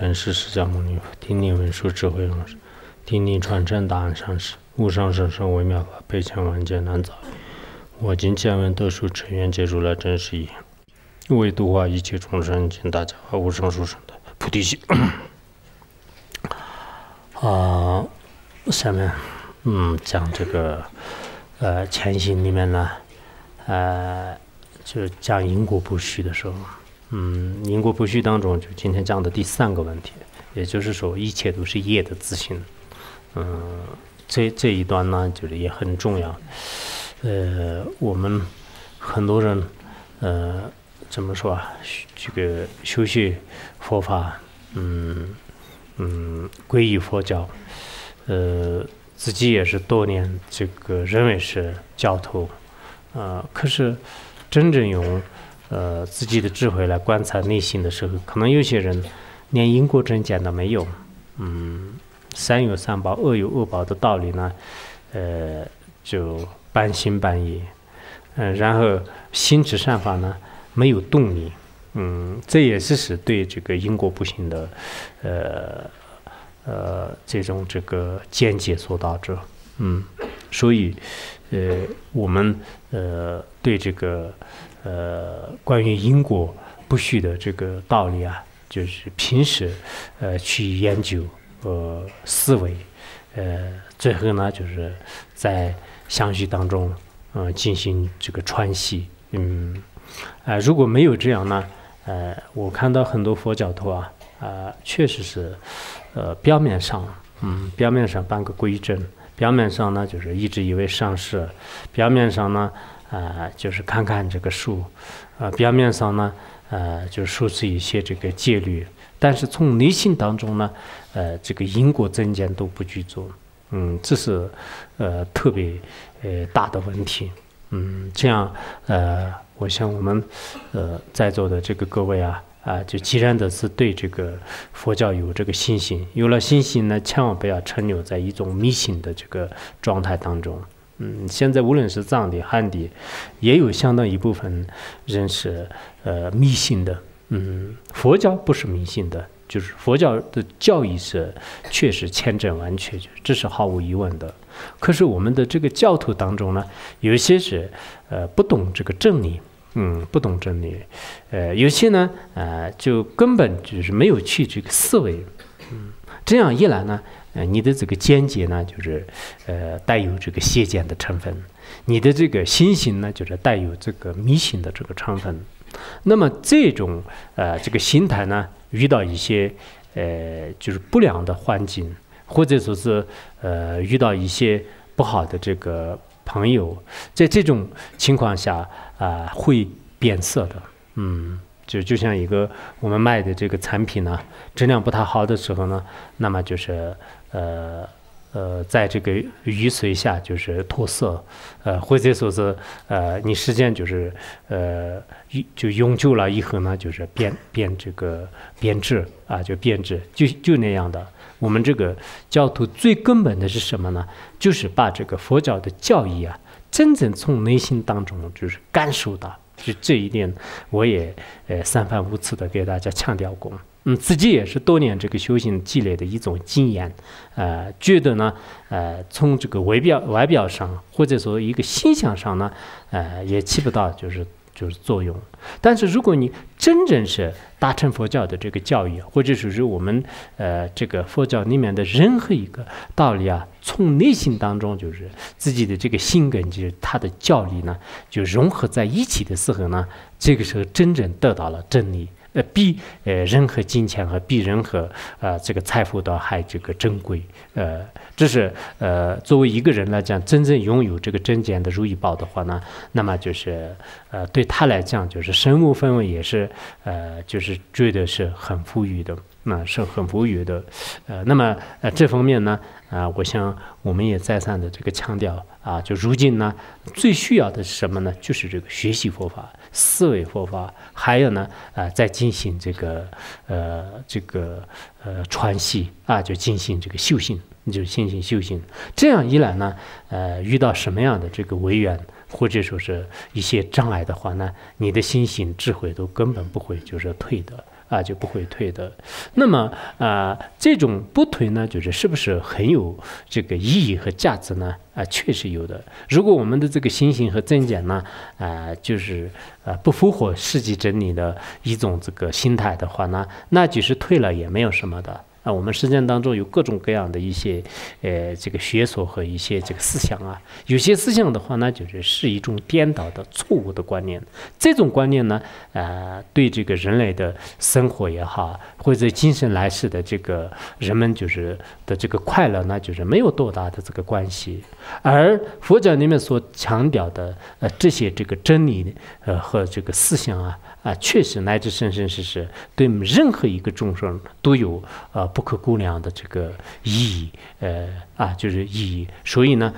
本是释迦牟尼佛听令文殊智慧勇士，听令传承答案上师，无上殊圣微妙法，悲千万劫难遭遇。我今见闻得受尘愿，皆如来真实意，为度化一切众生，请大家化无上殊胜的菩提心。啊，下面，嗯，讲这个，呃，前行里面呢，呃，就是讲因果不虚的时候。嗯，因果不虚当中，就今天讲的第三个问题，也就是说，一切都是业的自性。嗯，这这一段呢，就是也很重要。呃，我们很多人，呃，怎么说啊？这个修习佛法，嗯嗯，皈依佛教，呃，自己也是多年这个认为是教徒，啊，可是真正用。呃，自己的智慧来观察内心的时候，可能有些人连因果真假都没有。嗯，善有善报，恶有恶报的道理呢，呃，就半信半疑。嗯，然后心之善法呢，没有动力。嗯，这也是使对这个因果不信的，呃，呃，这种这个见解所导致。嗯，所以，呃，我们呃，对这个。呃，关于因果不虚的这个道理啊，就是平时呃去研究呃思维，呃，最后呢就是在相续当中嗯进行这个串习，嗯，啊，如果没有这样呢，呃，我看到很多佛教徒啊，啊，确实是呃表面上嗯表面上办个规正，表面上呢就是一直以为上师，表面上呢。啊，就是看看这个树，呃，表面上呢，呃，就受是一些这个戒律，但是从内心当中呢，呃，这个因果增减都不具足，嗯，这是呃特别呃大的问题，嗯，这样呃，我想我们呃在座的这个各位啊，啊，就既然的是对这个佛教有这个信心，有了信心呢，千万不要沉溺在一种迷信的这个状态当中。嗯，现在无论是藏地、汉地，也有相当一部分人是呃迷信的。嗯，佛教不是迷信的，就是佛教的教义是确实千真万确，这是毫无疑问的。可是我们的这个教徒当中呢，有些是呃不懂这个真理，嗯，不懂真理，呃，有些呢，呃，就根本就是没有去这个思维，嗯，这样一来呢。呃，你的这个间接呢，就是，呃，带有这个邪见的成分；你的这个心型呢，就是带有这个迷信的这个成分。那么这种呃这个形态呢，遇到一些呃就是不良的环境，或者说是呃遇到一些不好的这个朋友，在这种情况下啊，会变色的。嗯。就就像一个我们卖的这个产品呢，质量不太好的时候呢，那么就是呃呃，在这个雨水下就是脱色，呃，或者说是呃，你时间就是呃，就用久了以后呢，就是变变这个变质啊，就变质，就就那样的。我们这个教徒最根本的是什么呢？就是把这个佛教的教义啊，真正从内心当中就是感受到。就这一点，我也呃三番五次的给大家强调过。嗯，自己也是多年这个修行积累的一种经验，呃，觉得呢，呃，从这个外表外表上，或者说一个形象上呢，呃，也起不到就是。就是作用，但是如果你真正是大乘佛教的这个教育，或者属于我们呃这个佛教里面的任何一个道理啊，从内心当中就是自己的这个心根，就是它的教理呢，就融合在一起的时候呢，这个时候真正得到了真理。比呃任何金钱和比任何呃这个财富都还这个珍贵，呃，这是呃作为一个人来讲，真正拥有这个真金的如意宝的话呢，那么就是呃对他来讲，就是身无分文也是呃就是觉得是很富裕的，那是很富裕的，呃，那么呃这方面呢，啊，我想我们也再三的这个强调啊，就如今呢最需要的是什么呢？就是这个学习佛法。思维佛法，还有呢，呃，在进行这个，呃，这个，呃，传习啊，就进行这个修行，就进行修行。这样一来呢，呃，遇到什么样的这个违缘，或者说是一些障碍的话呢，你的心性智慧都根本不会就是退的。啊，就不会退的。那么，啊，这种不退呢，就是是不是很有这个意义和价值呢？啊，确实有的。如果我们的这个心情和增减呢，啊，就是啊不符合实际整理的一种这个心态的话呢，那就是退了也没有什么的。那我们实践当中有各种各样的一些，呃，这个学说和一些这个思想啊，有些思想的话呢，就是是一种颠倒的、错误的观念。这种观念呢，呃，对这个人类的生活也好，或者精神来世的这个人们就是的这个快乐，那就是没有多大的这个关系。而佛教里面所强调的呃这些这个真理呃和这个思想啊。啊，确实乃至生生世世，对任何一个众生都有啊不可估量的这个意义，呃啊，就是意义。所以呢，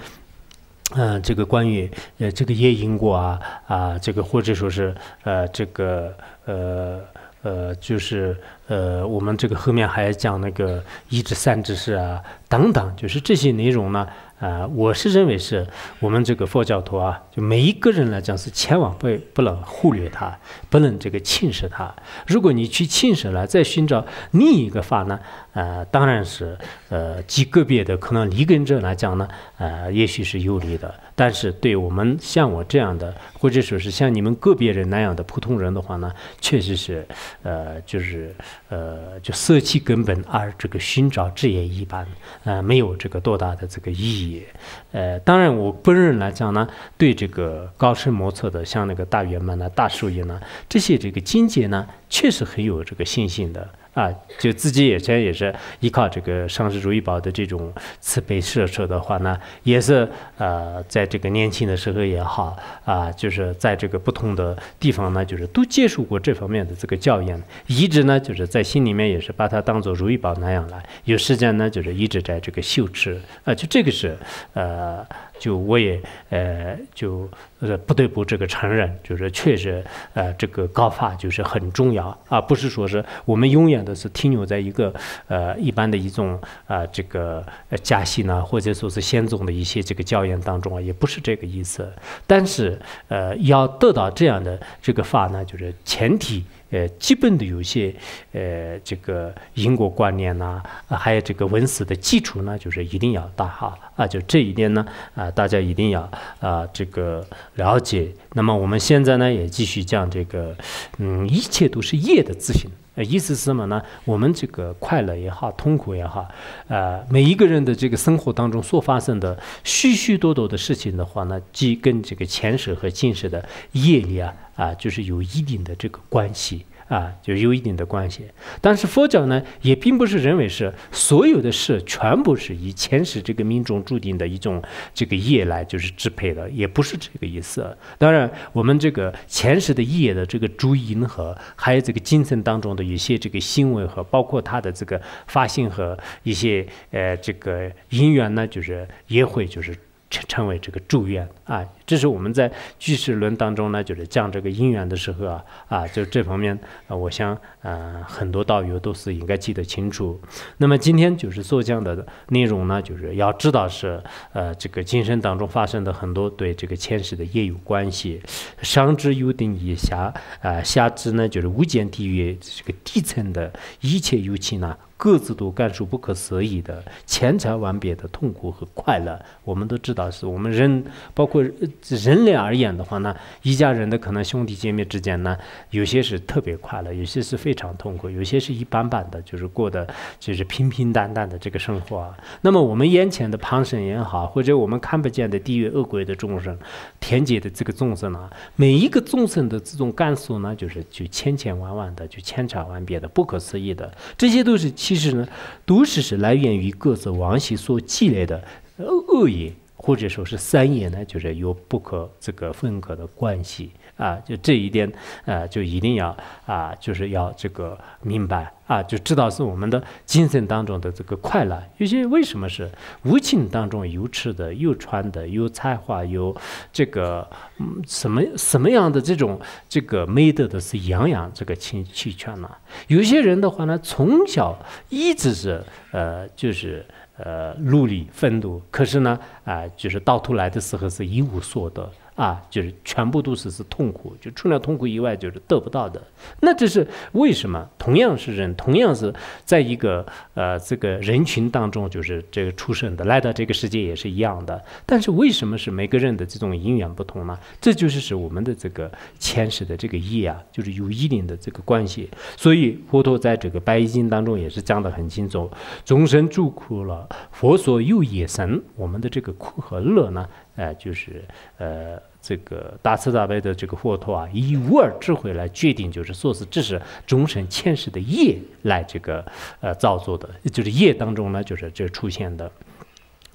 嗯，这个关于呃这个业因果啊啊，这个或者说是呃这个呃呃，就是呃我们这个后面还讲那个一至三之事啊等等，就是这些内容呢。啊，我是认为是我们这个佛教徒啊，就每一个人来讲是千万不不能忽略它，不能这个轻视它。如果你去轻视了，再寻找另一个法呢？呃，当然是，呃，极个别的，可能一个人来讲呢，呃，也许是有利的。但是对我们像我这样的，或者说，是像你们个别人那样的普通人的话呢，确实是，呃，就是，呃，就舍弃根本而这个寻找职业一般，呃，没有这个多大的这个意义。呃，当然，我本人来讲呢，对这个高深莫测的，像那个大圆满呢、大树印呢，这些这个境界呢，确实很有这个信心的。啊，就自己以前也是依靠这个上师如意宝的这种慈悲摄受的话呢，也是呃，在这个年轻的时候也好啊，就是在这个不同的地方呢，就是都接触过这方面的这个教言，一直呢就是在心里面也是把它当做如意宝那样来，有时间呢就是一直在这个修持，啊，就这个是呃。就我也呃就呃不得不这个承认，就是确实呃这个高发就是很重要啊，不是说是我们永远都是停留在一个呃一般的一种啊这个加息呢，或者说是先总的一些这个教研当中啊，也不是这个意思。但是呃要得到这样的这个法呢，就是前提。呃，基本的有些，呃，这个因果观念呐，还有这个文史的基础呢，就是一定要打好啊。就这一点呢，啊，大家一定要啊，这个了解。那么我们现在呢，也继续讲这个，嗯，一切都是业的自性。意思是什么呢？我们这个快乐也好，痛苦也好，呃，每一个人的这个生活当中所发生的许许多多的事情的话呢，即跟这个前世和今世的业力啊。啊，就是有一定的这个关系啊，就有一定的关系。但是佛教呢，也并不是认为是所有的事全部是以前世这个命中注定的一种这个业来就是支配的，也不是这个意思。当然，我们这个前世的业的这个主因和还有这个精神当中的一些这个行为和包括他的这个发现和一些呃这个因缘呢，就是也会就是。称称为这个祝愿啊，这是我们在具士论当中呢，就是讲这个因缘的时候啊，啊，就这方面啊，我想嗯，很多道友都是应该记得清楚。那么今天就是所讲的内容呢，就是要知道是呃，这个今生当中发生的很多对这个前世的业有关系，上至忧定以下啊，下至呢就是无间地狱这个底层的一切有情呢。各自都感受不可思议的千差万别的痛苦和快乐。我们都知道，是我们人，包括人类而言的话呢，一家人的可能兄弟姐妹之间呢，有些是特别快乐，有些是非常痛苦，有些是一般般的，就是过的就是平平淡淡的这个生活。那么我们眼前的旁生也好，或者我们看不见的地狱恶鬼的众生、天界的这个众生呢，每一个众生的这种感受呢，就是就千千万万的，就千差万别的，不可思议的，这些都是。其实呢，都是是来源于各自王系所积累的恶业，或者说是三业呢，就是有不可这个分割的关系。啊，就这一点，呃，就一定要啊，就是要这个明白啊，就知道是我们的精神当中的这个快乐。有些为什么是无情当中有吃的，有穿的，有才华，有这个嗯什么什么样的这种这个美德，都是洋洋这个情气圈呢？有些人的话呢，从小一直是呃就是呃努力奋斗，可是呢啊，就是到头来的时候是一无所得。啊，就是全部都是是痛苦，就除了痛苦以外，就是得不到的。那这是为什么？同样是人，同样是在一个呃这个人群当中，就是这个出生的，来到这个世界也是一样的。但是为什么是每个人的这种因缘不同呢？这就是使我们的这个前世的这个业啊，就是有一定的这个关系。所以佛陀在这个白衣经当中也是讲得很清楚，众生住苦了，佛所有业神，我们的这个苦和乐呢，呃，就是呃。这个大慈大悲的这个佛陀啊，以无二智慧来决定，就是说是这是众生前世的业来这个呃造作的，就是业当中呢，就是这出现的。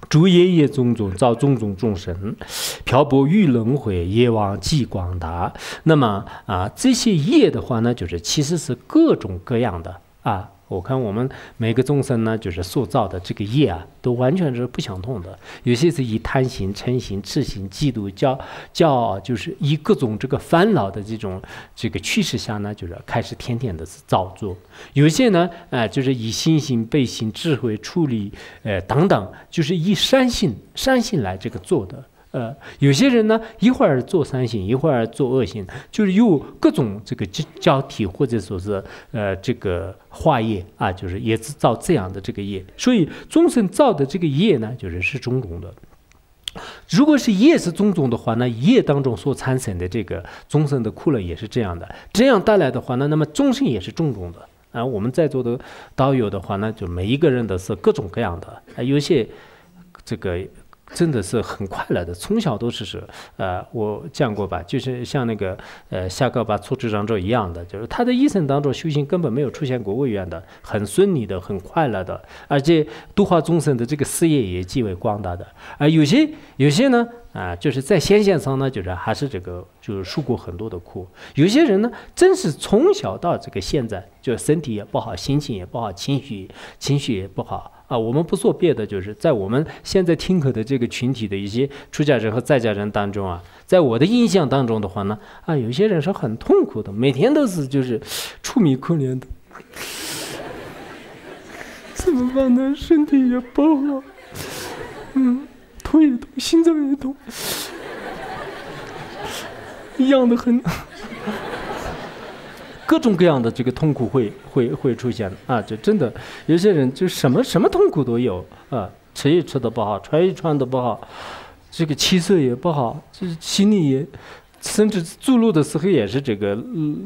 诸业业种种，造种种众生，漂泊欲轮回，业王即广大。那么啊，这些业的话呢，就是其实是各种各样的啊。我看我们每个众生呢，就是塑造的这个业啊，都完全是不相同的。有些是以贪心、嗔心、痴心、嫉妒、骄、骄，就是以各种这个烦恼的这种这个趋势下呢，就是开始天天的是造作；有些呢，哎，就是以心性、背心、智慧处理，呃，等等，就是以善性、善性来这个做的。呃，有些人呢，一会儿做善行，一会儿做恶行，就是有各种这个交交替，或者说是呃，这个化业啊，就是也是造这样的这个业，所以众生造的这个业呢，就是是种种的。如果是业是种种的话，那业当中所产生的这个众生的苦乐也是这样的，这样带来的话呢，那么众生也是种种的啊。我们在座的道友的话呢，就每一个人都是各种各样的啊，有些这个。真的是很快乐的，从小都是是，呃，我见过吧，就是像那个，呃，下高把出这张桌一样的，就是他的一生当中修行根本没有出现过这样的，很顺利的，很快乐的，而且度化众生的这个事业也极为广大的。而有些有些呢，啊，就是在先线上呢，就是还是这个就是受过很多的苦。有些人呢，真是从小到这个现在，就身体也不好，心情也不好，情绪情绪也不好。啊，我们不做别的，就是在我们现在听课的这个群体的一些出家人和在家人当中啊，在我的印象当中的话呢，啊，有些人是很痛苦的，每天都是就是触迷困脸的。怎么办呢？身体也不好，嗯，腿也痛，心脏也痛，一样的很。各种各样的这个痛苦会会会出现啊，就真的有些人就什么什么痛苦都有啊，吃也吃的不好，穿也穿的不好，这个气色也不好，就是心里也，甚至走路的时候也是这个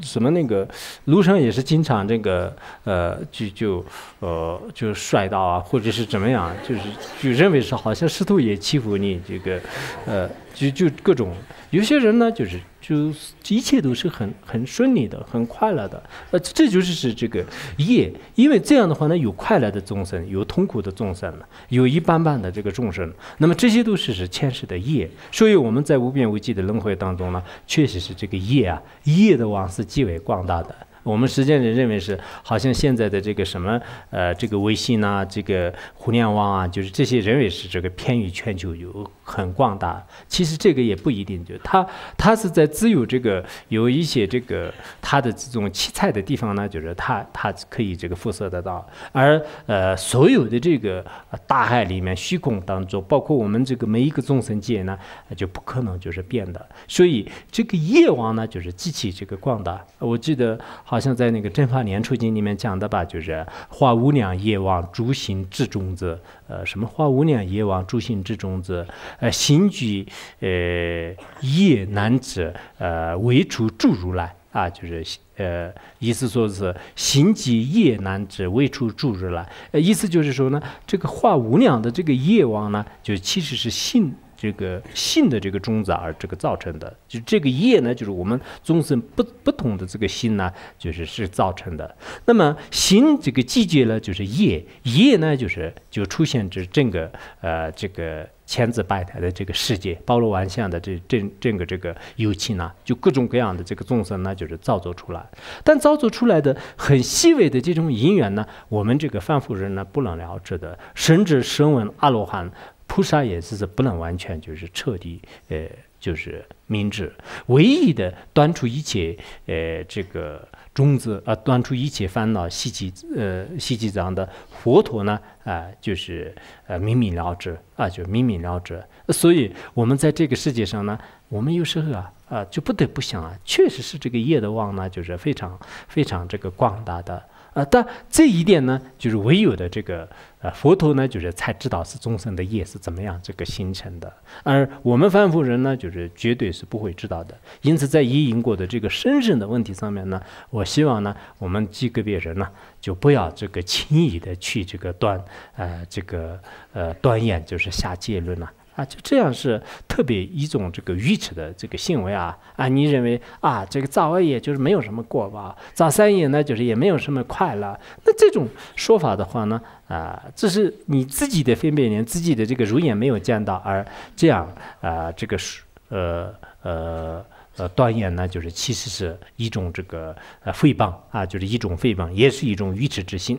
什么那个路上也是经常这个呃就就呃就摔倒啊，或者是怎么样，就是就认为是好像石头也欺负你这个呃就就各种有些人呢就是。就一切都是很很顺利的，很快乐的，呃，这就是是这个业，因为这样的话呢，有快乐的众生，有痛苦的众生有一般般的这个众生，那么这些都是是前世的业，所以我们在无边无际的轮回当中呢，确实是这个业啊，业的网是极为广大的。我们实际上认为是，好像现在的这个什么，呃，这个微信呐，这个互联网啊，就是这些认为是这个偏于全球有很广大，其实这个也不一定，就他它它是在只有这个有一些这个它的这种七彩的地方呢，就是它它可以这个辐射得到，而呃所有的这个大海里面虚空当中，包括我们这个每一个众生界呢，就不可能就是变的，所以这个业王呢，就是极其这个广大，我记得。好像在那个《正法年初经》里面讲的吧，就是化无量业王诸行之种子，呃，什么化无量业王诸行之种子，呃，行举呃业难止，呃，唯除诸如来啊，就是呃，意思说是行举业难止，唯除诸如来，呃，意思就是说呢，这个化无量的这个业王呢，就其实是性。这个信的这个种子而这个造成的，就这个业呢，就是我们众生不不同的这个心呢，就是是造成的。那么心这个季节呢，就是业，业呢就是就出现这整个呃这个千姿百态的这个世界，包罗万象的这这整个这个有情呢，就各种各样的这个众生呢就是造作出来。但造作出来的很细微的这种因缘呢，我们这个凡夫人呢不能了知的，甚至声闻阿罗汉。菩萨也是不能完全就是彻底，呃，就是明智。唯一的断除一切，呃，这个种子啊，断除一切烦恼、习气，呃，习气这样的佛陀呢，啊，就是呃，明敏了之啊，就明敏了之。所以，我们在这个世界上呢，我们有时候啊，啊，就不得不想啊，确实是这个业的旺呢，就是非常非常这个广大的啊。但这一点呢，就是唯有的这个。啊，佛陀呢，就是才知道是众生的业是怎么样这个形成的，而我们凡夫人呢，就是绝对是不会知道的。因此，在已因过的这个深深的问题上面呢，我希望呢，我们几个别人呢，就不要这个轻易的去这个断，呃，这个呃断言，就是下结论了。啊，就这样是特别一种这个愚痴的这个行为啊！啊，你认为啊，这个造二业就是没有什么过吧？造三业呢，就是也没有什么快乐。那这种说法的话呢，啊，这是你自己的分别念，自己的这个如眼没有见到，而这样啊，这个是呃呃呃断言呢，就是其实是一种这个呃诽谤啊，就是一种诽谤，也是一种愚痴之心。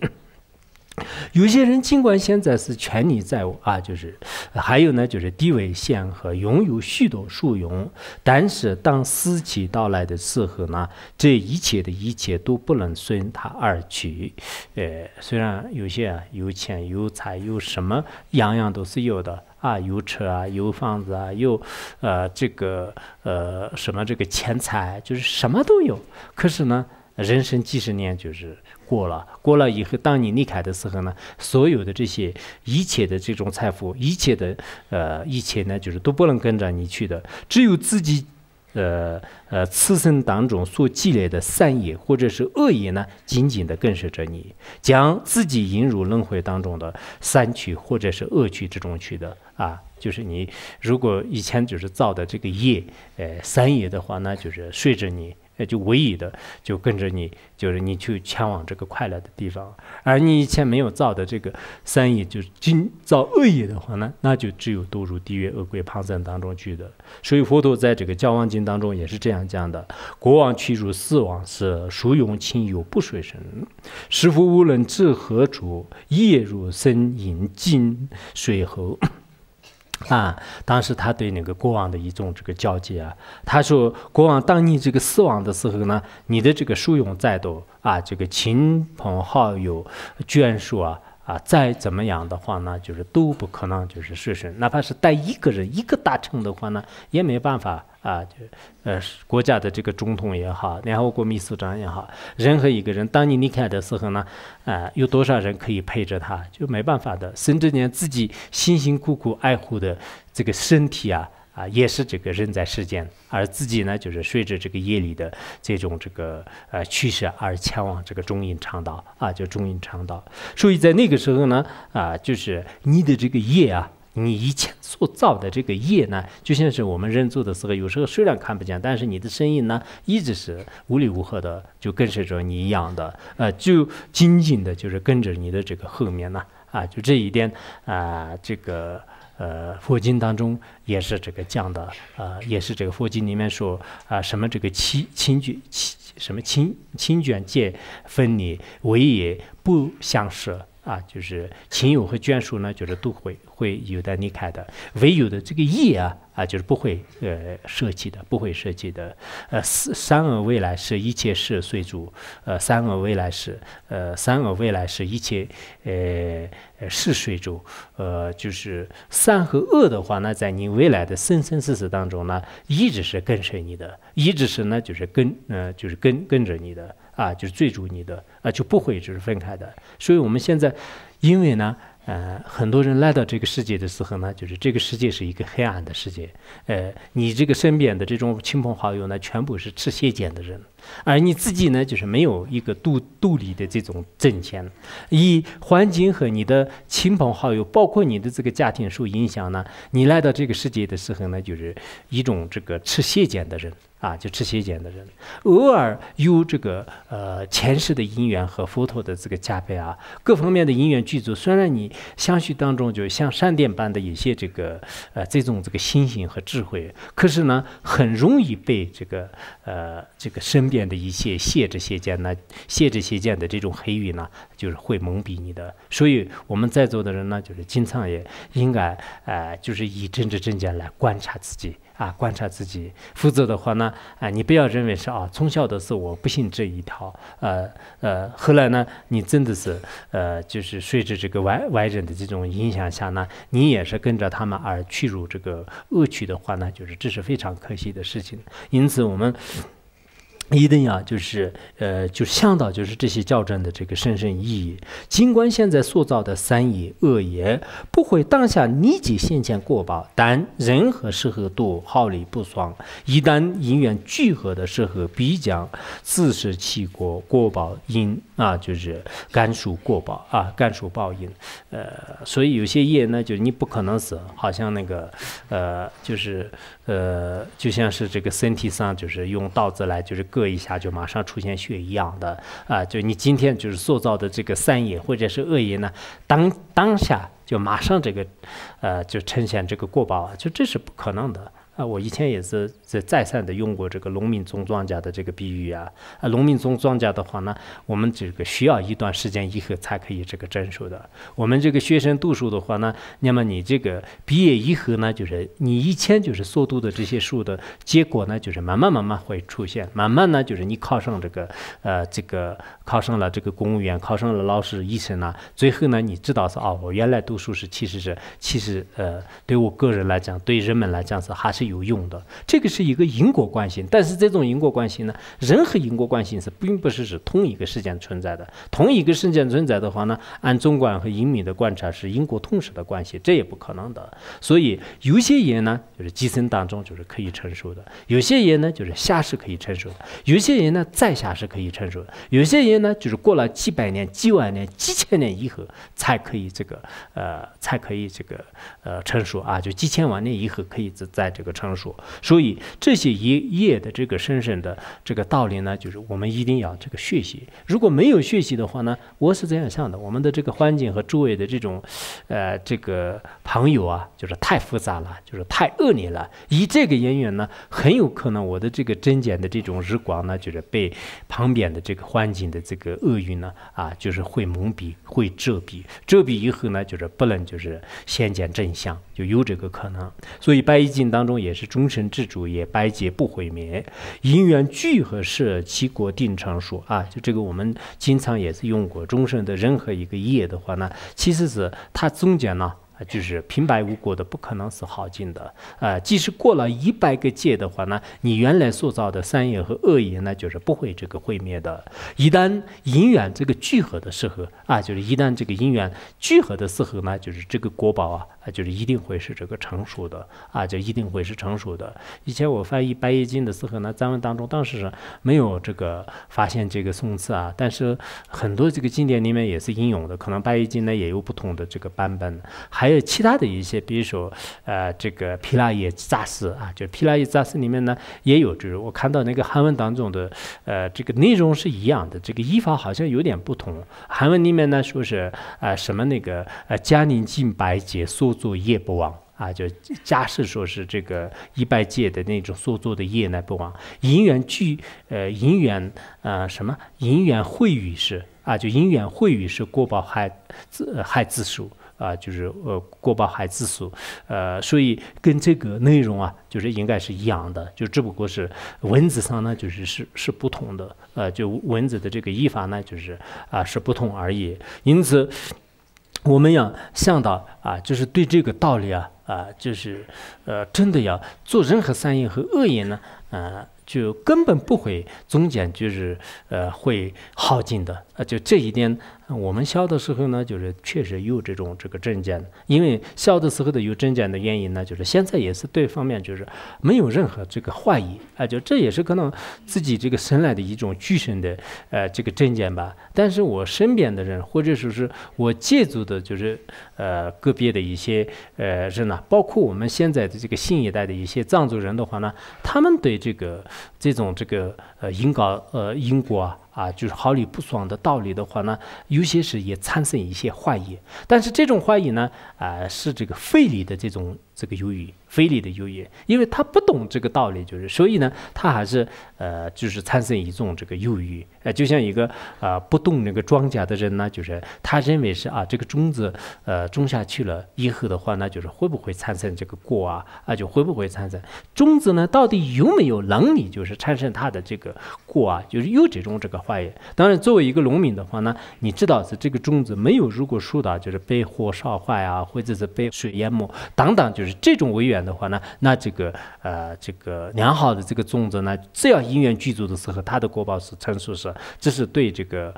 有些人尽管现在是权力在握啊，就是还有呢，就是地位显赫，拥有许多殊荣，但是当死期到来的时候呢，这一切的一切都不能随他而去。呃，虽然有些有钱有财，有什么样样都是有的啊，有车啊，有房子啊，有呃这个呃什么这个钱财，就是什么都有。可是呢，人生几十年就是。过了，过了以后，当你离开的时候呢，所有的这些一切的这种财富，一切的呃一切呢，就是都不能跟着你去的。只有自己，呃呃，此生当中所积累的善业或者是恶业呢，紧紧的跟随着你，将自己引入轮回当中的三趣或者是恶趣之中去的啊。就是你如果以前就是造的这个业，呃，三业的话呢，就是随着你。也就唯一的，就跟着你，就是你去前往这个快乐的地方，而你以前没有造的这个三业，就是今造恶业的话呢，那就只有堕入地狱、饿鬼、旁生当中去的。所以佛陀在这个教王经当中也是这样讲的：国王去入四王是孰用亲有不水神，师佛无论至何主，夜入深隐金水河。啊，当时他对那个国王的一种这个交接啊，他说：“国王，当你这个死亡的时候呢，你的这个书庸再多啊，这个亲朋好友、眷属啊。”啊，再怎么样的话呢，就是都不可能，就是逝世。哪怕是带一个人一个大臣的话呢，也没办法啊。就呃，国家的这个总统也好，联合国秘书长也好，任何一个人，当你离开的时候呢，啊，有多少人可以陪着他，就没办法的。甚至连自己辛辛苦苦爱护的这个身体啊。啊，也是这个人在世间，而自己呢，就是随着这个业力的这种这个呃趋势而前往这个中阴长道啊，就中阴长道。所以在那个时候呢，啊，就是你的这个业啊，你以前所造的这个业呢，就像是我们人做的时候，有时候虽然看不见，但是你的声音呢，一直是无理无合的，就跟随着你一样的，呃，就紧紧的，就是跟着你的这个后面呢，啊，就这一点啊，这个。呃，佛经当中也是这个讲的，呃，也是这个佛经里面说啊，什么这个七亲眷七什么亲亲眷界分离唯也不相识。啊，就是亲友和眷属呢，就是都会会有的。你看的，唯有的这个业啊啊，就是不会呃舍弃的，不会舍弃的。呃，三恶未来是一切是随主，呃，三恶未来是呃，三恶未来是一切呃呃是水主，呃，就是善和恶的话，呢，在你未来的生生世世当中呢，一直是跟随你的，一直是呢就是跟呃就是跟跟着你的。啊，就是追逐你的，啊就不会就是分开的。所以我们现在，因为呢，呃，很多人来到这个世界的时候呢，就是这个世界是一个黑暗的世界，呃，你这个身边的这种亲朋好友呢，全部是吃蟹见的人。而你自己呢，就是没有一个肚肚里的这种挣钱，以环境和你的亲朋好友，包括你的这个家庭受影响呢。你来到这个世界的时候呢，就是一种这个吃血见的人啊，就吃血见的人。偶尔有这个呃前世的因缘和佛陀的这个加倍啊，各方面的因缘具足。虽然你相续当中就像闪电般的一些这个呃这种这个心性和智慧，可是呢，很容易被这个呃这个生。变的一切，限制，邪见，呢，限制邪见的这种黑语呢，就是会蒙蔽你的。所以我们在座的人呢，就是经常也应该，呃，就是以政知正见来观察自己啊，观察自己。否则的话呢，啊，你不要认为是啊，从小时候我不信这一条，呃呃，后来呢，你真的是，呃，就是随着这个外外人的这种影响下呢，你也是跟着他们而去入这个恶趣的话呢，就是这是非常可惜的事情。因此我们。一定要就是，呃，就想到就是这些教证的这个神圣意义。尽管现在塑造的善业、恶业不会当下立即显现果报，但任何时候都毫厘不爽。一旦因缘聚合的时候，必将自食其果。果报因啊，就是甘受果报啊，甘受报应。呃，所以有些业呢，就是你不可能是好像那个，呃，就是。呃，就像是这个身体上，就是用刀子来，就是割一下，就马上出现血一样的啊。就你今天就是塑造的这个善业或者是恶业呢，当当下就马上这个，呃，就呈现这个过报，就这是不可能的。那我以前也是在再三的用过这个农民种庄稼的这个比喻啊，啊农民种庄稼的话呢，我们这个需要一段时间以后才可以这个征收的。我们这个学生读书的话呢，那么你这个毕业以后呢，就是你以前就是所读的这些书的结果呢，就是慢慢慢慢会出现，慢慢呢就是你考上这个呃这个考上了这个公务员，考上了老师、医生呢，最后呢你知道是啊，我原来读书是其实是其实呃对我个人来讲，对人们来讲是还是。有用的，这个是一个因果关系，但是这种因果关系呢，人和因果关系是并不是是同一个时间存在的。同一个时间存在的话呢，按宗观和因明的观察是因果同时的关系，这也不可能的。所以有些人呢，就是寄生当中就是可以成熟的；有些人呢，就是下世可以成熟的；有些人呢，在下世可以成熟的；有些人呢，就是过了几百年、几万年、几千年以后才可以这个呃才可以这个呃成熟啊，就几千万年以后可以在在这个。成熟，所以这些业业的这个深深的这个道理呢，就是我们一定要这个学习。如果没有学习的话呢，我是这样想的：我们的这个环境和周围的这种，呃，这个朋友啊，就是太复杂了，就是太恶劣了。以这个因缘呢，很有可能我的这个真见的这种日光呢，就是被旁边的这个环境的这个厄运呢，啊，就是会蒙蔽，会遮蔽，遮蔽以后呢，就是不能就是先见真相。就有这个可能，所以《白易经》当中也是“众身之主也，白劫不毁灭，因缘聚合是其国定成数啊，就这个我们经常也是用过。众生的任何一个业的话呢，其实是它中间呢，就是平白无故的，不可能是好尽的啊。即使过了一百个劫的话呢，你原来塑造的善业和恶业，呢，就是不会这个毁灭的。一旦因缘这个聚合的时候啊，就是一旦这个因缘聚合的时候呢，就是这个国宝啊。啊，就是一定会是这个成熟的啊，就一定会是成熟的。以前我翻译《白衣经》的时候呢，藏文当中当时没有这个发现这个宋词啊，但是很多这个经典里面也是英用的。可能《白衣经》呢也有不同的这个版本，还有其他的一些，比如说呃，这个《毗拉耶扎斯》啊，就《毗拉耶扎斯》里面呢也有，就是我看到那个韩文当中的呃这个内容是一样的，这个译法好像有点不同。韩文里面呢说是啊什么那个呃嘉陵净白结束。作业不亡啊，就家世说是这个一拜界的那种所作的业呢不亡。因缘聚呃，因缘啊什么？因缘会语是啊，就因缘会语是过报害自害自数啊，就是呃过报害自数呃，所以跟这个内容啊，就是应该是一样的，就只不过是文字上呢，就是是是不同的呃，就文字的这个译法呢，就是啊是不同而已，因此。我们要想到啊，就是对这个道理啊啊，就是呃，真的要做任何善言和恶言呢，啊，就根本不会中间就是呃，会耗尽的。就这一点，我们消的时候呢，就是确实有这种这个证件。因为消的时候的有证件的原因呢，就是现在也是对方面就是没有任何这个怀疑啊，就这也是可能自己这个生来的一种具身的呃这个证件吧。但是我身边的人，或者说是我接触的，就是呃个别的一些呃人呢，包括我们现在的这个新一代的一些藏族人的话呢，他们对这个这种这个呃因果呃因果。啊，就是好理不爽的道理的话呢，有些时也产生一些怀疑。但是这种怀疑呢，啊，是这个肺里的这种这个由于。非礼的优越，因为他不懂这个道理，就是所以呢，他还是呃，就是产生一种这个忧郁，呃，就像一个啊不懂那个庄稼的人呢，就是他认为是啊，这个种子呃种下去了以后的话，那就是会不会产生这个果啊？啊，就会不会产生种子呢？到底有没有能力就是产生它的这个果啊？就是有这种这个怀疑。当然，作为一个农民的话呢，你知道是这个种子没有，如果树到就是被火烧坏啊，或者是被水淹没等等，就是这种危险。的话呢，那这个呃，这个良好的这个种子呢，只要因缘具足的时候，它的果报是成熟是，这是对这个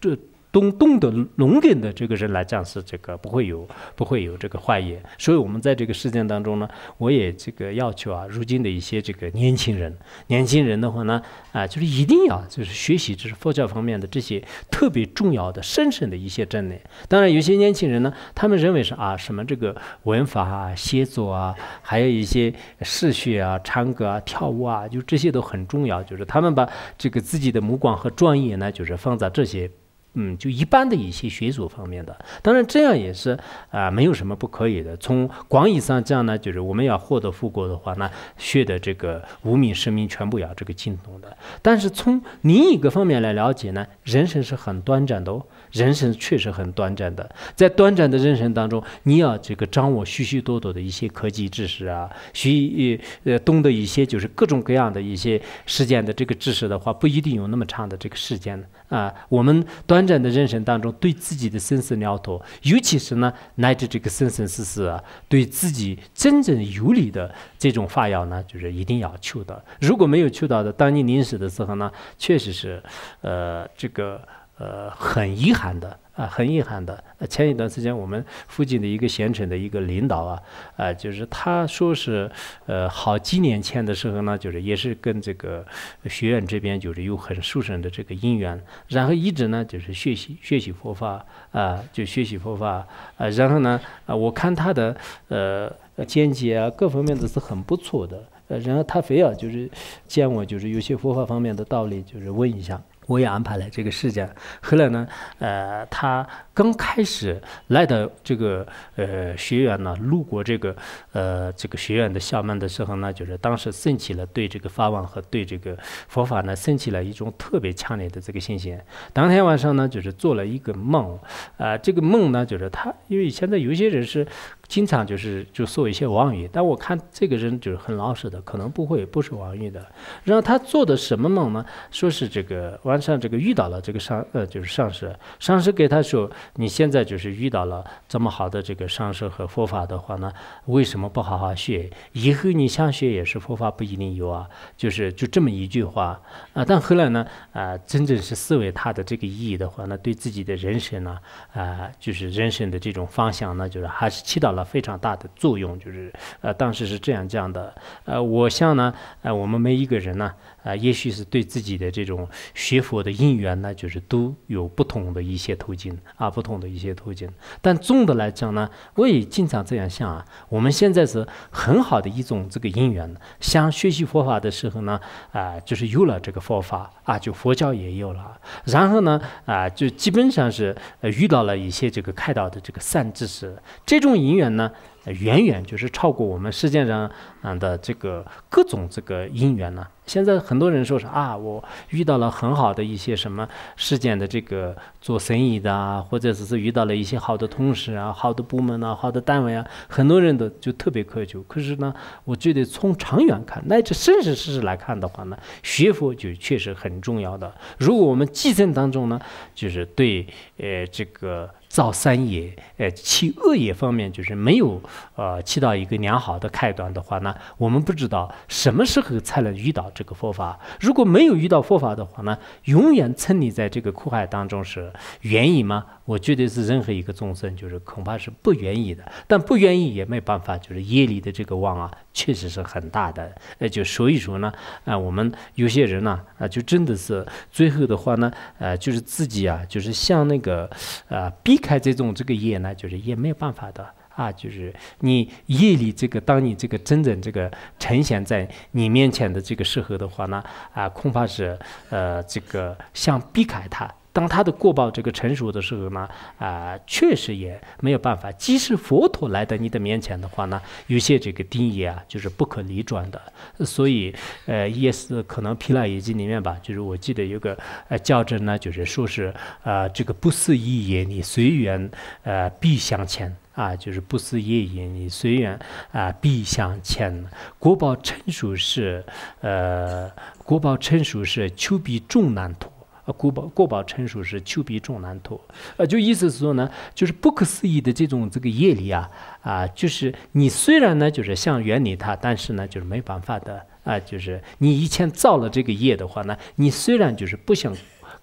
对。东东的龙根的这个人来讲是这个不会有不会有这个坏眼，所以我们在这个事件当中呢，我也这个要求啊，如今的一些这个年轻人，年轻人的话呢，啊，就是一定要就是学习就是佛教方面的这些特别重要的、深深的一些真理。当然，有些年轻人呢，他们认为是啊，什么这个文法啊、写作啊，还有一些视学啊、唱歌啊、跳舞啊，就这些都很重要，就是他们把这个自己的目光和专业呢，就是放在这些。嗯，就一般的一些血族方面的，当然这样也是啊，没有什么不可以的。从广义上讲呢，就是我们要获得复国的话，那血的这个无名生命全部要这个尽头的。但是从另一个方面来了解呢，人生是很短暂的哦。人生确实很短暂的，在短暂的人生当中，你要这个掌握许许多多的一些科技知识啊，许呃，懂得一些就是各种各样的一些实践的这个知识的话，不一定有那么长的这个时间呢啊。我们短暂的人生当中，对自己的生死了脱，尤其是呢，乃至这个生生死死啊，对自己真正有利的这种发扬呢，就是一定要求的。如果没有求到的，当你临死的时候呢，确实是，呃，这个。呃，很遗憾的啊，很遗憾的。前一段时间，我们附近的一个县城的一个领导啊，啊，就是他说是，呃，好几年前的时候呢，就是也是跟这个学院这边就是有很殊胜的这个因缘，然后一直呢就是学习学习佛法啊，就学习佛法啊，然后呢，啊，我看他的呃见解啊，各方面都是很不错的，呃，然后他非要就是见我，就是有些佛法方面的道理，就是问一下。我也安排了这个事件。后来呢，呃，他。刚开始来到这个呃学员呢，路过这个呃这个学院的校门的时候呢，就是当时升起了对这个法王和对这个佛法呢升起了一种特别强烈的这个信心。当天晚上呢，就是做了一个梦，啊，这个梦呢就是他，因为现在有些人是经常就是就说一些妄语，但我看这个人就是很老实的，可能不会不是妄语的。然后他做的什么梦呢？说是这个晚上这个遇到了这个上呃就是上师，上师给他说。你现在就是遇到了这么好的这个上师和佛法的话呢，为什么不好好学？以后你想学也是佛法不一定有啊，就是就这么一句话啊。但后来呢，啊，真正是思维它的这个意义的话呢，对自己的人生呢，啊，就是人生的这种方向呢，就是还是起到了非常大的作用。就是呃，当时是这样这样的。呃，我想呢，呃，我们每一个人呢。啊，也许是对自己的这种学佛的因缘呢，就是都有不同的一些途径啊，不同的一些途径。但总的来讲呢，我也经常这样想啊，我们现在是很好的一种这个因缘。想学习佛法的时候呢，啊，就是有了这个佛法啊，就佛教也有了。然后呢，啊，就基本上是遇到了一些这个开导的这个善知识，这种因缘呢。远远就是超过我们世界上嗯的这个各种这个因缘呢。现在很多人说是啊，我遇到了很好的一些什么世件的这个做生意的啊，或者只是遇到了一些好的同事啊、好的部门啊、好的单位啊，很多人都就特别苛求。可是呢，我觉得从长远看，乃至甚至事实来看的话呢，学佛就确实很重要的。如果我们寄生当中呢，就是对呃这个。造三业，呃，其恶业方面就是没有，呃，起到一个良好的开端的话，呢，我们不知道什么时候才能遇到这个佛法。如果没有遇到佛法的话呢，永远沉溺在这个苦海当中是愿意吗？我觉得是任何一个众生就是恐怕是不愿意的。但不愿意也没办法，就是业力的这个旺啊，确实是很大的。呃，就所以说呢，啊，我们有些人呢，啊，就真的是最后的话呢，呃，就是自己啊，就是像那个，呃，必。避开这种这个业呢，就是也没有办法的啊！就是你业力这个，当你这个真正这个呈现在你面前的这个时候的话呢，啊，恐怕是呃，这个想避开它。当他的过报这个成熟的时候呢，啊，确实也没有办法。即使佛陀来到你的面前的话呢，有些这个定义啊，就是不可逆转的。所以，呃，也是可能《毗奈耶经》里面吧，就是我记得有个呃教证呢，就是说是啊，这个不思议也，你随缘呃必向前。啊，就是不思议也，你随缘啊必向前。国宝成熟是呃，国宝成熟是丘比重难脱。啊，过保过保成熟是丘比重难脱，呃，就意思是说呢，就是不可思议的这种这个业力啊，啊，就是你虽然呢就是想远离它，但是呢就是没办法的啊，就是你以前造了这个业的话呢，你虽然就是不想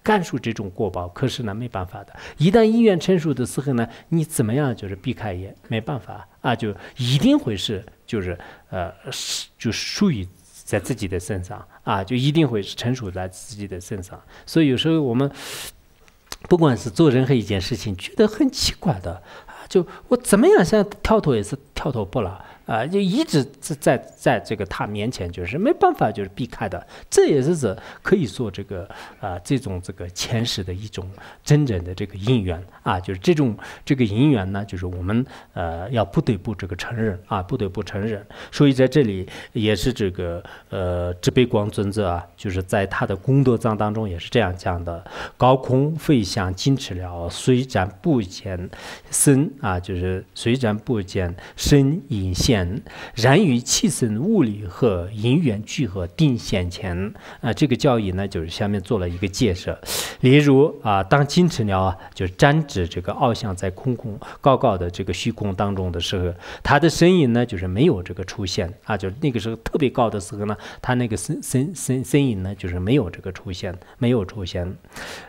干出这种过保，可是呢没办法的，一旦因缘成熟的时候呢，你怎么样就是避开也没办法啊，就一定会是就是呃，就属于。在自己的身上啊，就一定会成熟在自己的身上。所以有时候我们，不管是做任何一件事情，觉得很奇怪的啊，就我怎么样，在跳脱也是跳脱不了。啊，就一直在在这个他面前，就是没办法，就是避开的。这也是指可以做这个啊，这种这个前世的一种真正的这个因缘啊，就是这种这个因缘呢，就是我们呃要不得不这个承认啊，不得不承认。所以在这里也是这个呃，智悲光尊者啊，就是在他的功德藏当中也是这样讲的：高空飞翔金翅鸟，虽然不见身啊，就是虽然不见身影现。然然于气、声、物理和因缘聚合定显前啊，这个教义呢，就是下面做了一个介绍。例如啊，当金翅鸟就是展翅这个翱翔在空空高高的这个虚空当中的时候，它的身影呢，就是没有这个出现啊。就是那个时候特别高的时候呢，它那个身身身身影呢，就是没有这个出现，没有出现。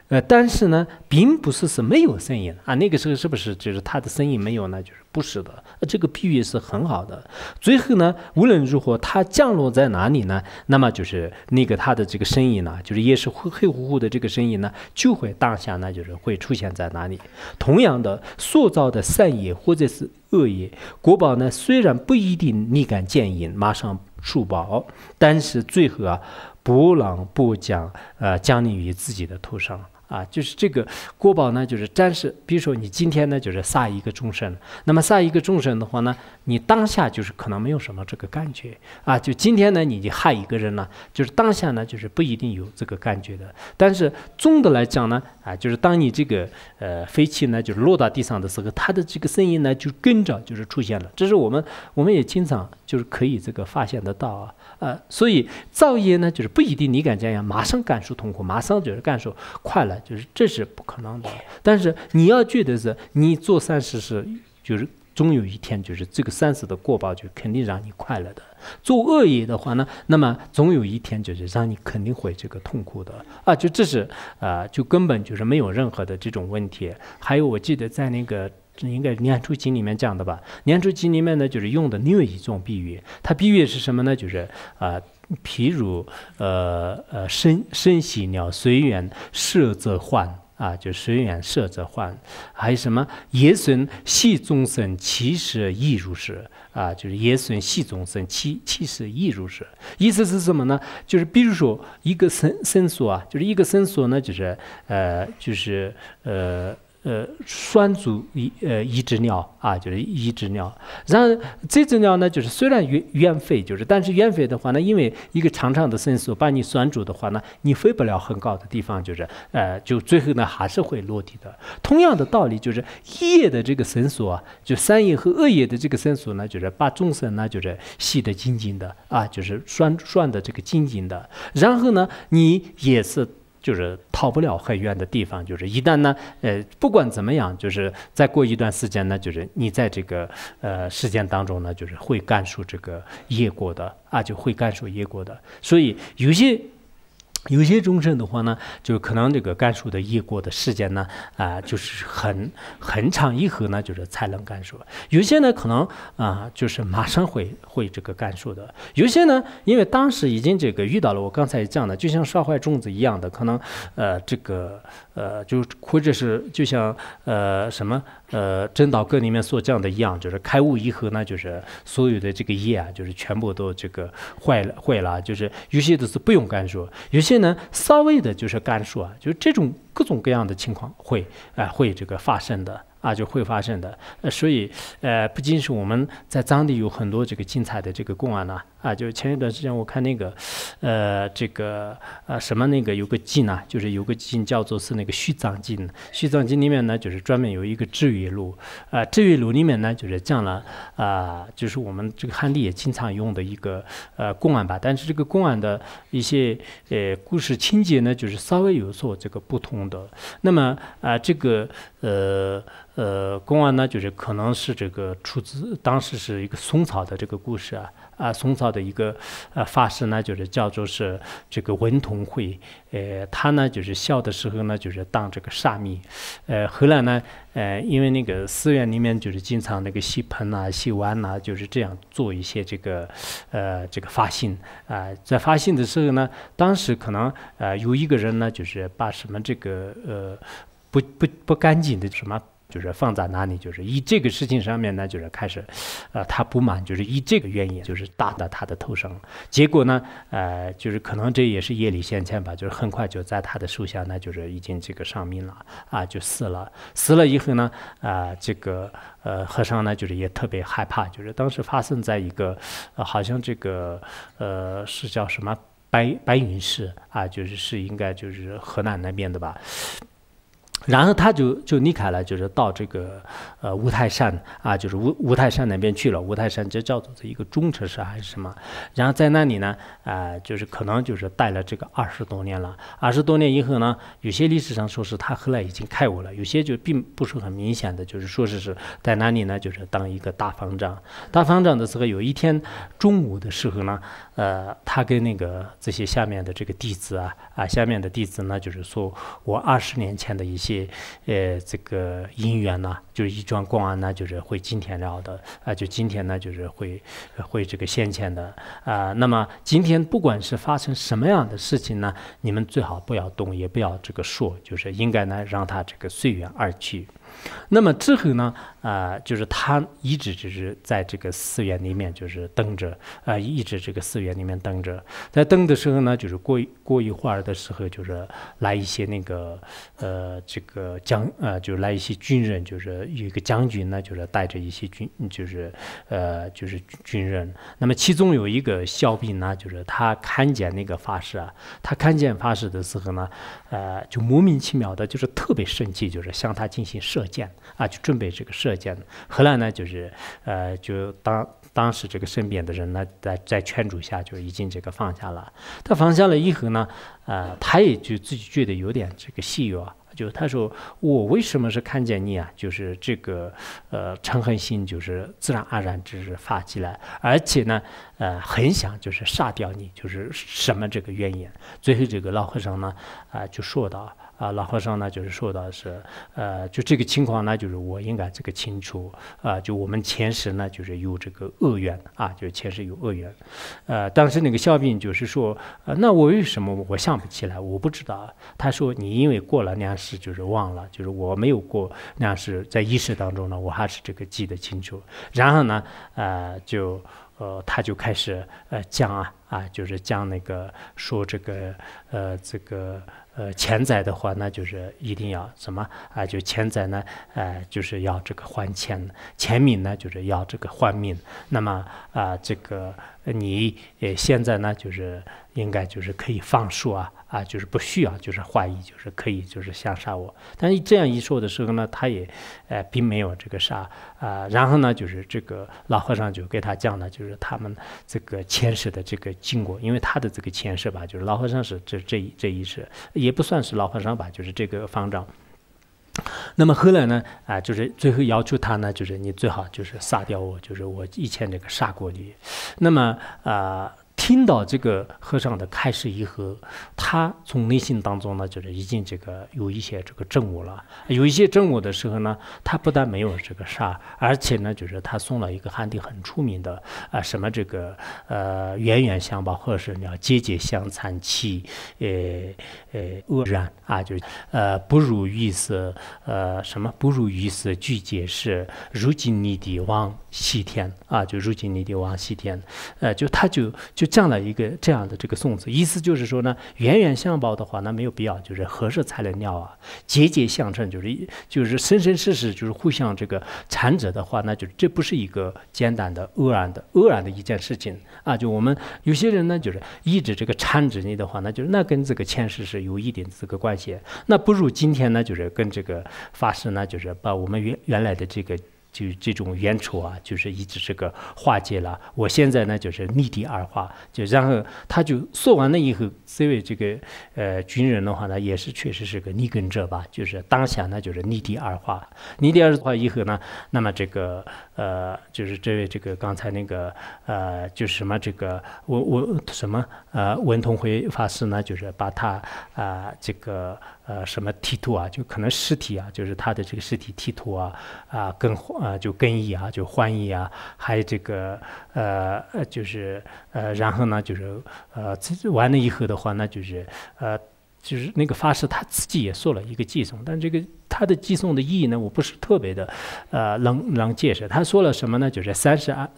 呃，但是呢，并不是是没有身影啊。那个时候是不是就是它的身影没有呢？就是。不是的，这个比喻是很好的。最后呢，无论如何，它降落在哪里呢？那么就是那个他的这个身影呢，就是也是黑黑乎乎的这个身影呢，就会当下呢，就是会出现在哪里。同样的，塑造的善业或者是恶业，国宝呢，虽然不一定立竿见影，马上树宝，但是最后啊，不朗不讲，呃，降临于自己的头上。啊，就是这个国宝呢，就是暂时，比如说你今天呢，就是杀一个众生，那么杀一个众生的话呢。你当下就是可能没有什么这个感觉啊，就今天呢，你就害一个人了，就是当下呢，就是不一定有这个感觉的。但是总的来讲呢，啊，就是当你这个呃飞机呢，就是落到地上的时候，它的这个声音呢，就跟着就是出现了。这是我们我们也经常就是可以这个发现得到啊，呃，所以噪音呢，就是不一定你敢这样，马上感受痛苦，马上就是感受快乐，就是这是不可能的。但是你要觉得是，你做善事是就是。总有一天，就是这个三十的过报，就肯定让你快乐的；做恶业的话呢，那么总有一天，就是让你肯定会这个痛苦的啊！就这是，啊，就根本就是没有任何的这种问题。还有，我记得在那个应该《念珠经》里面讲的吧，《念珠经》里面呢，就是用的另一种比喻，它比喻是什么呢？就是啊，譬如呃呃，生生喜鸟随缘，舍则患。啊，就水远色则幻，还有什么？野损系众生，其实亦如是。啊，就是野损系众生，其其实亦如是。意思是什么呢？就是比如说一个绳绳索啊，就是一个绳索呢，就是呃，就是呃。呃，拴住一呃一只鸟啊，就是一只鸟。然后这只鸟呢，就是虽然远飞，就是但是远飞的话呢，因为一个长长的绳索把你拴住的话呢，你飞不了很高的地方，就是呃，就最后呢还是会落地的。同样的道理，就是叶的这个绳索，就三叶和二叶的这个绳索呢，就是把众生呢，就是系得紧紧的啊，就是拴拴的这个紧紧的。然后呢，你也是。就是逃不了很远的地方，就是一旦呢，呃，不管怎么样，就是再过一段时间呢，就是你在这个呃时间当中呢，就是会感受这个业果的啊，就会感受业果的，所以有些。有些种生的话呢，就可能这个感受的异果的时间呢，啊，就是很很长以后呢，就是才能感受；有些呢，可能啊，就是马上会会这个感受的；有些呢，因为当时已经这个遇到了我刚才讲的，就像烧坏粽子一样的，可能呃，这个呃，就或者是就像呃什么。呃，真道跟里面所讲的一样，就是开悟以后呢，就是所有的这个业啊，就是全部都这个坏了坏了，就是有些都是不用干说，有些呢稍微的就是干说啊，就是这种各种各样的情况会啊会这个发生的啊就会发生的，呃，所以呃，不仅是我们在藏地有很多这个精彩的这个公案呢。啊，就是前一段时间我看那个，呃，这个啊什么那个有个经呢，就是有个经叫做是那个《虚藏经》。《虚藏经》里面呢，就是专门有一个《治愈录》。啊，《治愈录》里面呢，就是讲了啊，就是我们这个汉地也经常用的一个呃公案吧。但是这个公案的一些呃故事情节呢，就是稍微有所这个不同的。那么啊，这个呃呃公案呢，就是可能是这个出自当时是一个松草的这个故事啊。啊，宋朝的一个呃法师呢，就是叫做是这个文同会，呃，他呢就是小的时候呢就是当这个沙弥，呃，后来呢，呃，因为那个寺院里面就是经常那个洗盆呐、洗碗呐，就是这样做一些这个呃这个发心啊，在发心的时候呢，当时可能呃有一个人呢，就是把什么这个呃不不不干净的什么。就是放在哪里，就是以这个事情上面呢，就是开始，呃，他不满，就是以这个原因，就是打到他的头上。结果呢，呃，就是可能这也是业力现前吧，就是很快就在他的手下呢，就是已经这个丧命了啊，就死了。死了以后呢，啊，这个呃和尚呢，就是也特别害怕，就是当时发生在一个，好像这个呃是叫什么白白云寺啊，就是是应该就是河南那边的吧。然后他就就离开了，就是到这个呃五台山啊，就是五五台山那边去了。五台山这叫做这一个中城市还是什么？然后在那里呢，呃，就是可能就是待了这个二十多年了。二十多年以后呢，有些历史上说是他后来已经开悟了，有些就并不是很明显的，就是说是在那里呢，就是当一个大方丈。大方丈的时候，有一天中午的时候呢，呃，他跟那个这些下面的这个弟子啊啊，下面的弟子呢，就是说我二十年前的一些。呃，这个姻缘呢，就是一桩光案呢，就是会今天的，啊，就今天呢，就是会会这个现前的啊。那么今天不管是发生什么样的事情呢，你们最好不要动，也不要这个说，就是应该呢，让他这个随缘而去。那么之后呢？啊，就是他一直只是在这个寺院里面就是等着，呃，一直这个寺院里面等着。在等的时候呢，就是过过一会儿的时候，就是来一些那个呃，这个将呃，就来一些军人，就是有一个将军呢，就是带着一些军，就是呃，就是军人。那么其中有一个小兵呢，就是他看见那个法师啊，他看见法师的时候呢，呃，就莫名其妙的就是特别生气，就是向他进行射箭啊，就准备这个射。见的，后来呢，就是呃，就当当时这个身边的人呢，在在劝阻下，就已经这个放下了。他放下了以后呢，呃，他也就自己觉得有点这个喜悦，就他说我为什么是看见你啊？就是这个呃，嗔恨心就是自然而然就是发起来，而且呢，呃，很想就是杀掉你，就是什么这个原因？最后这个老和尚呢，啊，就说道。啊，老和尚呢，就是说到是，呃，就这个情况呢，就是我应该这个清楚，啊，就我们前世呢，就是有这个恶缘，啊，就前世有恶缘，呃，当时那个小兵就是说，呃，那我为什么我想不起来？我不知道。他说你因为过了两世就是忘了，就是我没有过两世，在一世当中呢，我还是这个记得清楚。然后呢，呃，就，呃，他就开始呃讲啊，啊，就是讲那个说这个，呃，这个。呃，钱财的话，那就是一定要什么啊？就钱财呢，呃，就是要这个还钱；钱命呢，就是要这个还命。那么，啊，这个你呃现在呢，就是应该就是可以放数啊。啊，就是不需要，就是怀疑，就是可以，就是想杀我。但是这样一说的时候呢，他也，呃，并没有这个杀啊。然后呢，就是这个老和尚就给他讲了，就是他们这个前世的这个经过，因为他的这个前世吧，就是老和尚是这这一这一世，也不算是老和尚吧，就是这个方丈。那么后来呢，啊，就是最后要求他呢，就是你最好就是杀掉我，就是我以前这个杀过你。那么啊。听到这个和尚的开示以后，他从内心当中呢，就是已经这个有一些这个证悟了。有一些证悟的时候呢，他不但没有这个杀，而且呢，就是他送了一个汉地很出名的啊，什么这个呃，冤冤相报或是你要节相残，其呃呃恶然啊，就呃不如于斯呃什么不如于斯俱解是，如今你的往西天啊，就如今你的往西天，呃，就他就就。这样的一个这样的这个送子，意思就是说呢，远远相报的话，那没有必要；就是合适才能尿啊，节节相称，就是一就是生生世世，就是互相这个缠着的话，那就这不是一个简单的偶然的偶然的一件事情啊！就我们有些人呢，就是一直这个缠着你的话，那就那跟这个前世是有一点这个关系，那不如今天呢，就是跟这个法师呢，就是把我们原原来的这个。就这种冤仇啊，就是一直这个化解了。我现在呢，就是逆地而化。就然后他就说完了以后，这位这个呃军人的话呢，也是确实是个逆根者吧，就是当下呢就是逆地而化。逆地而化以后呢，那么这个。呃，就是这位这个刚才那个呃，就是什么这个文文什么呃文同辉法师呢，就是把他啊这个呃什么剃度啊，就可能尸体啊，就是他的这个尸体剃度啊啊，更啊就更衣啊就换衣啊，还有这个呃呃就是呃然后呢就是呃完了以后的话呢就是呃。就是那个发誓，他自己也做了一个寄送，但这个他的寄送的意义呢，我不是特别的，呃，能能解释。他说了什么呢？就是三十二，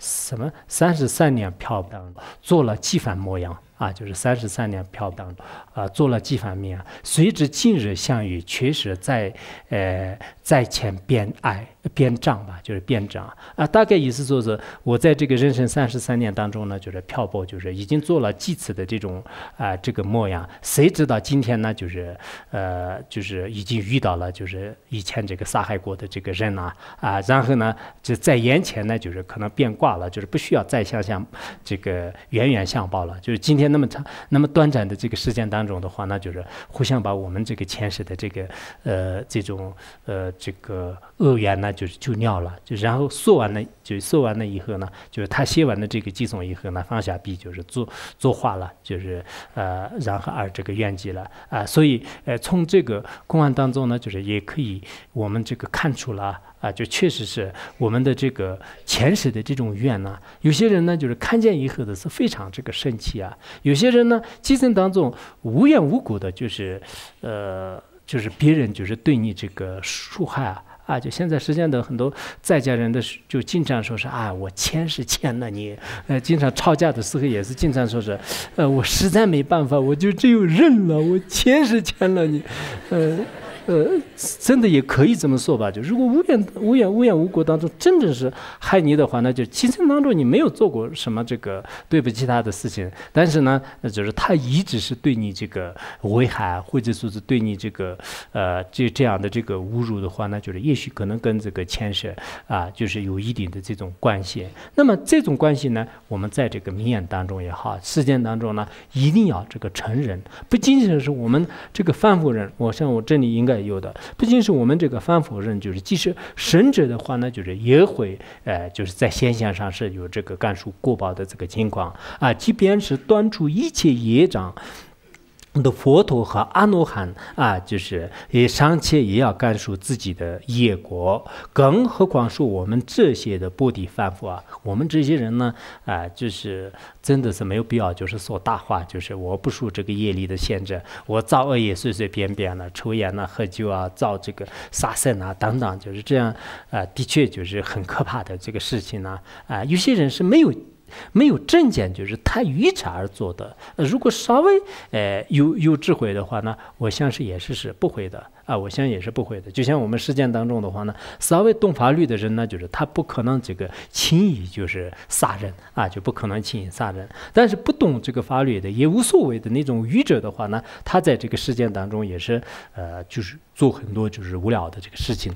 什么三十三年漂荡，做了几番模样啊？就是三十三年漂荡啊，做了几番面。随之近日，项羽确实在，呃，在前边爱。边账吧，就是边账啊！大概意思就是，我在这个人生三十三年当中呢，就是漂泊，就是已经做了几次的这种啊，这个模样。谁知道今天呢，就是呃，就是已经遇到了，就是以前这个杀害过的这个人呐啊！然后呢，就在眼前呢，就是可能变卦了，就是不需要再向向这个冤冤相报了。就是今天那么长那么短暂的这个时间当中的话，那就是互相把我们这个前世的这个呃这种呃这个恶缘呢。就是就尿了，就然后说完了，就说完了以后呢，就是他写完了这个寄送以后呢，放下笔就是作作画了，就是呃，然后而这个怨极了啊，所以呃，从这个公案当中呢，就是也可以我们这个看出了啊，就确实是我们的这个前世的这种怨呢，有些人呢就是看见以后的是非常这个生气啊，有些人呢寄生当中无缘无故的，就是呃，就是别人就是对你这个受害啊。啊，就现在实际上的很多在家人的，就经常说是啊，我签是签了你，呃，经常吵架的时候也是经常说是，呃，我实在没办法，我就只有认了，我签是签了你，呃。呃，真的也可以这么说吧。就如果无缘无缘无缘无故当中，真的是害你的话，那就其实当中你没有做过什么这个对不起他的事情。但是呢，那就是他一直是对你这个危害，或者说是对你这个呃这这样的这个侮辱的话，那就是也许可能跟这个牵涉啊，就是有一定的这种关系。那么这种关系呢，我们在这个明眼当中也好，事件当中呢，一定要这个承认，不仅仅是我们这个范夫人，我像我这里应该。有的，不仅是我们这个反否认，就是即使神者的话呢，就是也会，呃，就是在现象上是有这个干数过薄的这个情况啊，即便是断除一切业障。我们的佛陀和阿罗汉啊，就是也尚且也要干涉自己的业果，更何况说我们这些的波提凡夫啊？我们这些人呢，啊，就是真的是没有必要，就是说大话，就是我不受这个业力的限制，我造恶业随随便便了，抽烟呐、喝酒啊，造这个杀生呐等等，就是这样，啊，的确就是很可怕的这个事情呢，啊，有些人是没有。没有正见，就是他愚蠢而做的。呃，如果稍微呃有有智慧的话呢，我相信也是是不会的啊。我相信也是不会的。就像我们实践当中的话呢，稍微懂法律的人呢，就是他不可能这个轻易就是杀人啊，就不可能轻易杀人。但是不懂这个法律的，也无所谓的那种愚者的话呢，他在这个实践当中也是呃，就是做很多就是无聊的这个事情。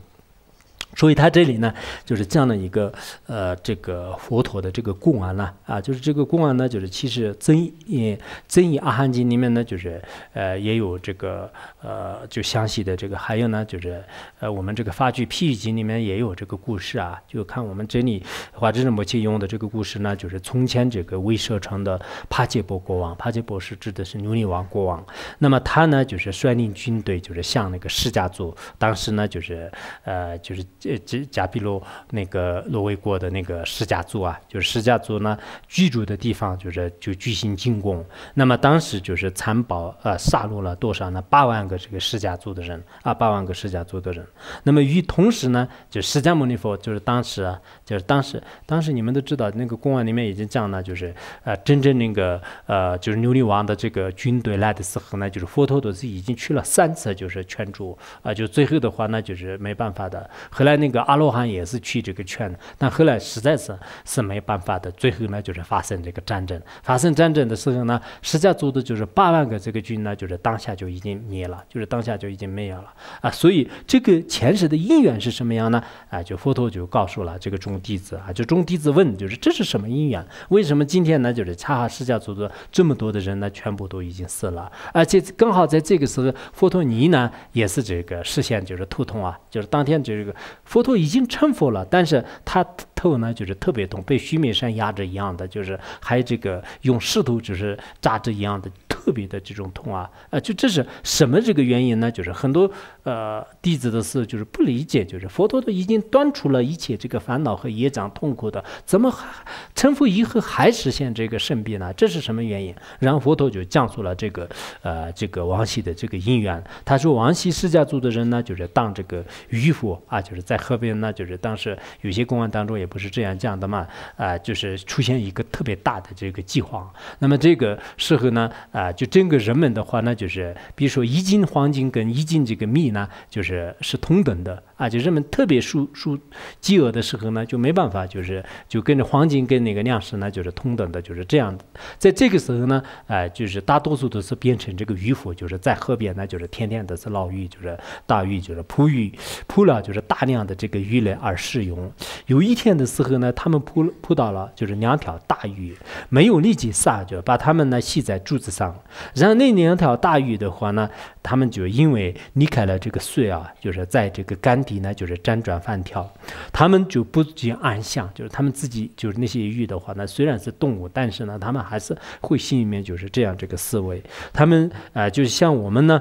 所以他这里呢，就是这样的一个呃，这个佛陀的这个故案了啊，就是这个故案呢，就是其实《增益增益阿含经》里面呢，就是呃也有这个呃就详细的这个，还有呢就是呃我们这个《法句譬喻经》里面也有这个故事啊。就看我们这里《华智仁波切》用的这个故事呢，就是从前这个未舍城的帕杰波国王，帕杰波是指的是奴隶王国王，那么他呢就是率领军队就是向那个释迦族，当时呢就是呃就是。呃，这假比如那个挪威国的那个释迦族啊，就是释迦族呢居住的地方，就是就举行进攻。那么当时就是残暴呃杀戮了多少呢？八万个这个释迦族的人啊，八万个释迦族的人。那么与同时呢，就释迦牟尼佛就是当时，啊，就是当时，当时你们都知道那个公案里面已经讲了，就是呃，真正那个呃，就是牛力王的这个军队来的时候呢，就是佛陀都是已经去了三次，就是劝阻啊，就最后的话那就是没办法的，后来。在那个阿罗汉也是去这个劝，但后来实在是是没办法的，最后呢就是发生这个战争。发生战争的时候呢，释迦族的就是八万个这个军呢，就是当下就已经灭了，就是当下就已经没有了啊。所以这个前世的因缘是什么样呢？啊，就佛陀就告诉了这个众弟子啊，就众弟子问，就是这是什么因缘？为什么今天呢？就是恰好释迦族的这么多的人呢，全部都已经死了，而且刚好在这个时候，佛陀尼呢也是这个事先就是头痛啊，就是当天这个。佛陀已经成佛了，但是他。后呢，就是特别痛，被须弥山压着一样的，就是还这个用石头就是扎着一样的，特别的这种痛啊！啊，就这是什么这个原因呢？就是很多呃弟子的思就是不理解，就是佛陀都已经断除了一切这个烦恼和业障痛苦的，怎么还成佛以后还实现这个圣臂呢？这是什么原因？然后佛陀就讲述了这个呃这个王羲的这个因缘。他说王羲释家族的人呢，就是当这个渔夫啊，就是在河边呢，就是当时有些公安当中也。不是这样讲的嘛？啊，就是出现一个特别大的这个饥荒。那么这个时候呢，啊，就整个人们的话呢，就是比如说一斤黄金跟一斤这个米呢，就是是同等的啊。就人们特别受受饥饿的时候呢，就没办法，就是就跟着黄金跟那个粮食呢，就是同等的，就是这样。在这个时候呢，啊，就是大多数都是变成这个渔夫，就是在河边呢，就是天天都是捞鱼，就是打鱼，就是捕鱼，捕了就是大量的这个鱼类而食用。有一天。的时候呢，他们扑扑到了，就是两条大鱼，没有立即杀就把它们呢系在柱子上。然后那两条大鱼的话呢，他们就因为离开了这个水啊，就是在这个干地呢，就是辗转反跳。他们就不禁暗想，就是他们自己就是那些鱼的话，呢，虽然是动物，但是呢，他们还是会心里面就是这样这个思维。他们啊，就是像我们呢。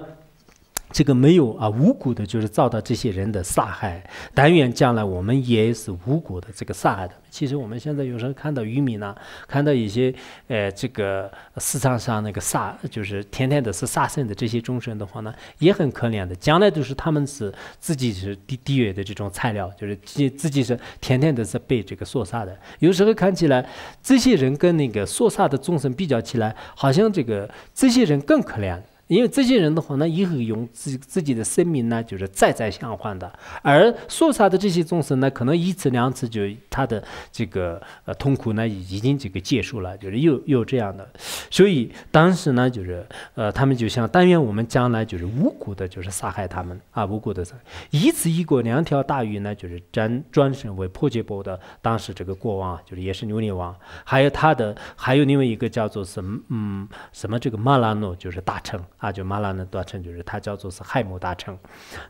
这个没有啊，无辜的，就是遭到这些人的杀害。但愿将来我们也是无辜的，这个杀害的。其实我们现在有时候看到渔民呢，看到一些，呃，这个市场上那个杀，就是天天的是杀生的这些众生的话呢，也很可怜的。将来都是他们是自己是地地狱的这种材料，就是自自己是天天的是被这个所杀的。有时候看起来，这些人跟那个所杀的众生比较起来，好像这个这些人更可怜。因为这些人的话，呢，以后用自自己的生命呢，就是在在相换的；而所杀的这些众生呢，可能一次两次就他的这个呃痛苦呢，已经这个结束了，就是又又这样的。所以当时呢，就是呃，他们就想，但愿我们将来就是无辜的，就是杀害他们啊，无辜的杀。一次一过，两条大鱼呢，就是转转身为破戒波的。当时这个国王啊，就是也是牛力王，还有他的，还有另外一个叫做什么嗯什么这个马拉诺，就是大臣。啊，就马拉那大城，就是他叫做是海姆大臣。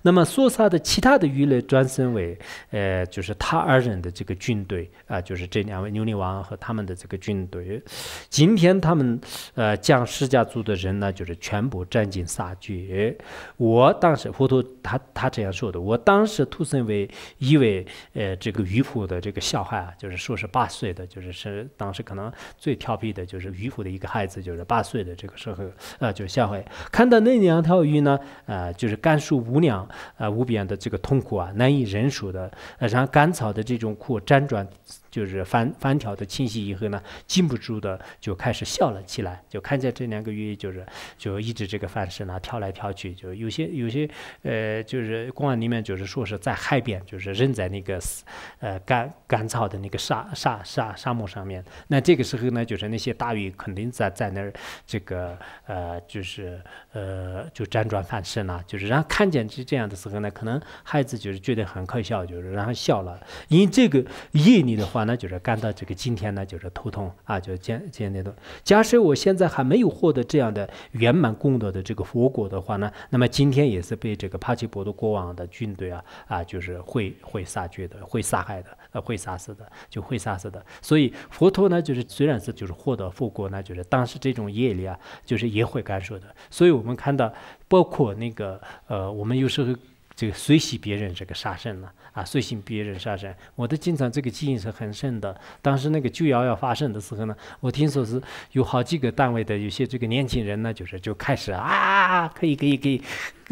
那么索萨的其他的鱼类转身为，呃，就是他二人的这个军队啊，就是这两位牛力王和他们的这个军队。今天他们，呃，将施家族的人呢，就是全部斩尽杀绝。我当时糊涂，他他这样说的。我当时突身为一位，呃，这个渔夫的这个小孩啊，就是说是八岁的，就是是当时可能最调皮的，就是渔夫的一个孩子，就是八岁的这个时候啊，就是小孩。看到那两条鱼呢？呃，就是甘肃无量啊，无边的这个痛苦啊，难以忍受的。呃，然后甘草的这种苦辗转。就是翻翻条的清晰以后呢，禁不住的就开始笑了起来。就看见这两个月，就是就一直这个翻身呢，跳来跳去。就有些有些呃，就是公安里面就是说是在海边，就是扔在那个呃干干草的那个沙沙沙沙漠上面。那这个时候呢，就是那些大鱼肯定在在那儿这个呃，就是呃就辗转反身呢。就是然后看见这样的时候呢，可能孩子就是觉得很可笑，就是然后笑了。因为这个夜里的话。那就是干到这个今天呢，就是头痛啊，就是这这些假设我现在还没有获得这样的圆满功德的这个佛果的话呢，那么今天也是被这个帕奇博的国王的军队啊啊，就是会会杀绝的，会杀害的，呃，会杀死的，就会杀死的。所以佛陀呢，就是虽然是就是获得佛果呢，就是当时这种业力啊，就是也会感受的。所以我们看到，包括那个呃，我们有时候。个随喜别人这个杀生了啊，随喜别人杀生。我的经常这个记忆是很深的。当时那个旧幺要发生的时候呢，我听说是有好几个单位的有些这个年轻人呢，就是就开始啊，可以可以可以，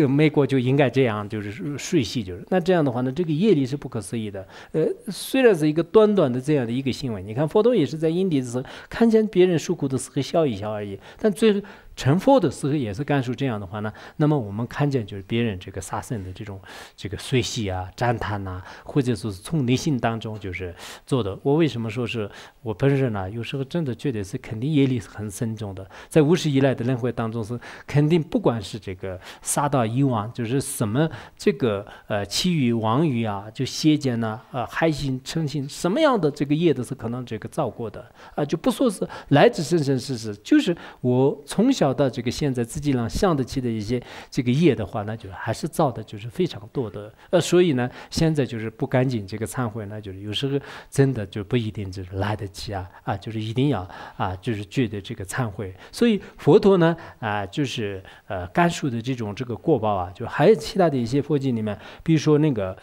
个美国就应该这样，就是睡系就是那这样的话呢，这个业力是不可思议的。呃，虽然是一个短短的这样的一个新闻，你看佛陀也是在阴地的时候看见别人受苦的时候笑一笑而已，但最后成佛的时候也是干出这样的话呢。那么我们看见就是别人这个杀生的这种这个睡系啊、赞叹呐，或者说是从内心当中就是做的。我为什么说是我本人呢？有时候真的觉得是肯定业力是很深重的，在无始以来的轮回当中是肯定不管是这个杀到。以往就是什么这个呃其余亡语啊，就邪见呢，呃害心嗔心什么样的这个业都是可能这个造过的啊，就不说是来自生生世世，就是我从小到这个现在自己能想得起的一些这个业的话，那就还是造的就是非常多的呃，所以呢，现在就是不赶紧这个忏悔，那就是有时候真的就不一定就是来得及啊啊，就是一定要啊，就是觉得这个忏悔，所以佛陀呢啊，就是呃甘肃的这种这个过。报啊，就是还有其他的一些佛经里面，比如说那个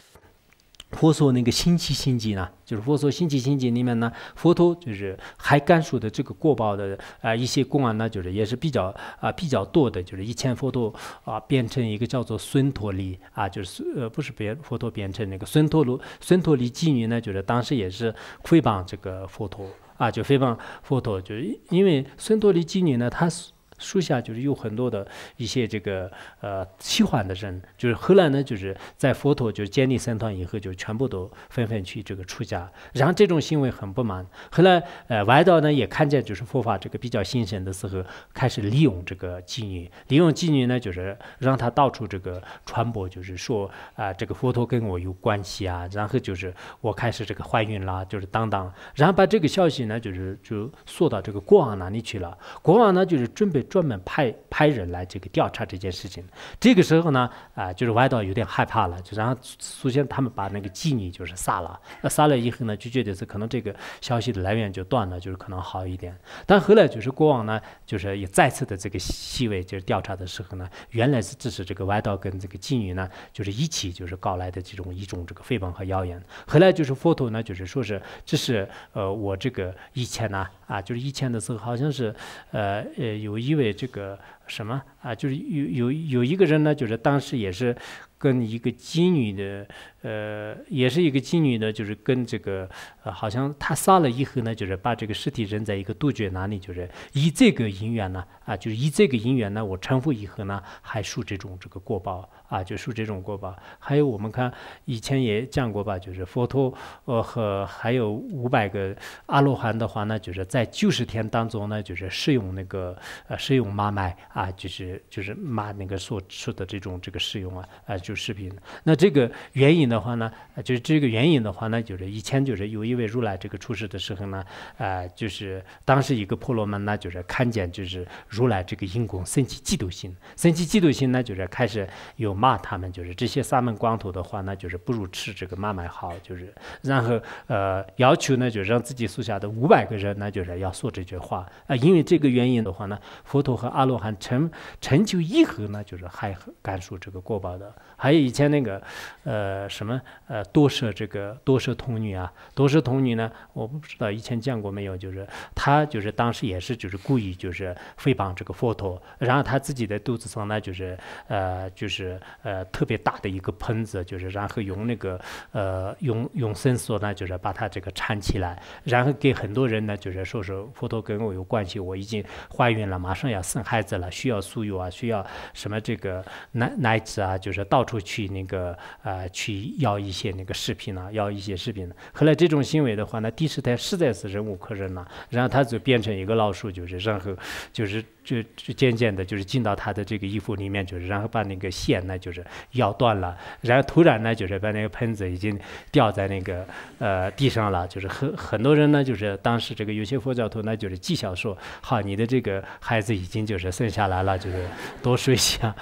佛说那个心经心经呢，就是佛说心经心经里面呢，佛陀就是还甘肃的这个过报的啊一些功啊，呢，就是也是比较啊比较多的，就是以前佛陀啊变成一个叫做孙陀利啊，就是呃不是变佛陀变成那个孙陀罗孙陀利妓女呢，就是当时也是诽谤这个佛陀啊，就诽谤佛陀，就是因为孙陀利妓女呢，她是。树下就是有很多的一些这个呃喜欢的人，就是后来呢，就是在佛陀就建立三团以后，就全部都纷纷去这个出家。然后这种行为很不满。后来呃外道呢也看见，就是佛法这个比较兴盛的时候，开始利用这个妓女，利用妓女呢就是让他到处这个传播，就是说啊这个佛陀跟我有关系啊。然后就是我开始这个怀孕啦，就是当当，然后把这个消息呢就是就说到这个国王那里去了。国王呢就是准备。专门派派人来这个调查这件事情。这个时候呢，啊，就是歪道有点害怕了，就然后首先他们把那个妓女就是杀了。那杀了以后呢，就觉得是可能这个消息的来源就断了，就是可能好一点。但后来就是国王呢，就是也再次的这个细微就是调查的时候呢，原来是这是这个歪道跟这个妓女呢，就是一起就是搞来的这种一种这个诽谤和谣言。后来就是佛陀呢，就是说是这是呃我这个以前呢啊，就是以前的时候好像是呃呃有一。因为这个什么啊，就是有有有一个人呢，就是当时也是跟一个妓女的。呃，也是一个妓女呢，就是跟这个，好像他杀了以后呢，就是把这个尸体扔在一个杜鹃那里，就是以这个因缘呢，啊，就是以这个因缘呢，我成佛以后呢，还受这种这个过报啊，就受这种过报。还有我们看以前也讲过吧，就是佛陀呃和还有五百个阿罗汉的话呢，就是在九十天当中呢，就是食用那个呃食用妈奶啊，就是就是妈那个所吃的这种这个使用啊啊，就视食品。那这个原因呢？的话呢，就是这个原因的话呢，就是以前就是有一位如来这个出世的时候呢，呃，就是当时一个婆罗门呢，就是看见就是如来这个因功，升起嫉妒心，升起嫉妒心呢，就是开始有骂他们，就是这些沙门光头的话，呢，就是不如吃这个妈妈好，就是然后呃要求呢，就让自己属下的五百个人，那就是要说这句话啊，因为这个原因的话呢，佛陀和阿罗汉成成就以后呢，就是还敢说这个过报的，还有以前那个呃什么呃多舍这个多舍童女啊？多舍童女呢？我不知道以前见过没有？就是他就是当时也是就是故意就是诽谤这个佛陀，然后他自己的肚子上呢就是呃就是呃特别大的一个喷子，就是然后用那个呃用用绳索呢就是把他这个缠起来，然后给很多人呢就是说是佛陀跟我有关系，我已经怀孕了，马上要生孩子了，需要酥油啊，需要什么这个奶奶子啊，就是到处去那个呃去。要一些那个视频呢，要一些视频、呢。后来这种行为的话呢，电视台实在是忍无可忍了，然后他就变成一个老鼠，就是然后就是就就渐渐的，就是进到他的这个衣服里面，就是然后把那个线呢就是咬断了，然后突然呢，就是把那个喷子已经掉在那个呃地上了，就是很很多人呢，就是当时这个有些佛教徒呢就是讥笑说，好，你的这个孩子已经就是生下来了，就是多睡一下。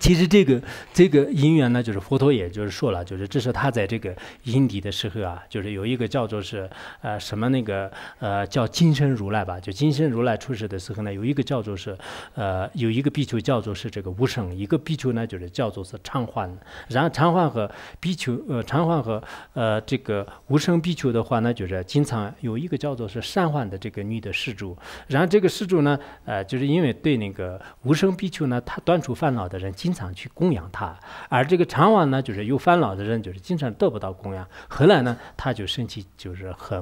其实这个这个因缘呢，就是佛陀，也就是说了，就是这是他在这个因地的时候啊，就是有一个叫做是呃什么那个呃叫金身如来吧，就金身如来出世的时候呢，有一个叫做是呃有一个比丘叫做是这个无生，一个比丘呢就是叫做是常幻。然后常幻和比丘呃常幻和呃这个无生比丘的话，呢，就是经常有一个叫做是善幻的这个女的施主。然后这个施主呢，呃就是因为对那个无生比丘呢，他断除烦恼的人，经经常去供养他，而这个常往呢，就是有烦恼的人，就是经常得不到供养。后来呢，他就生气，就是很。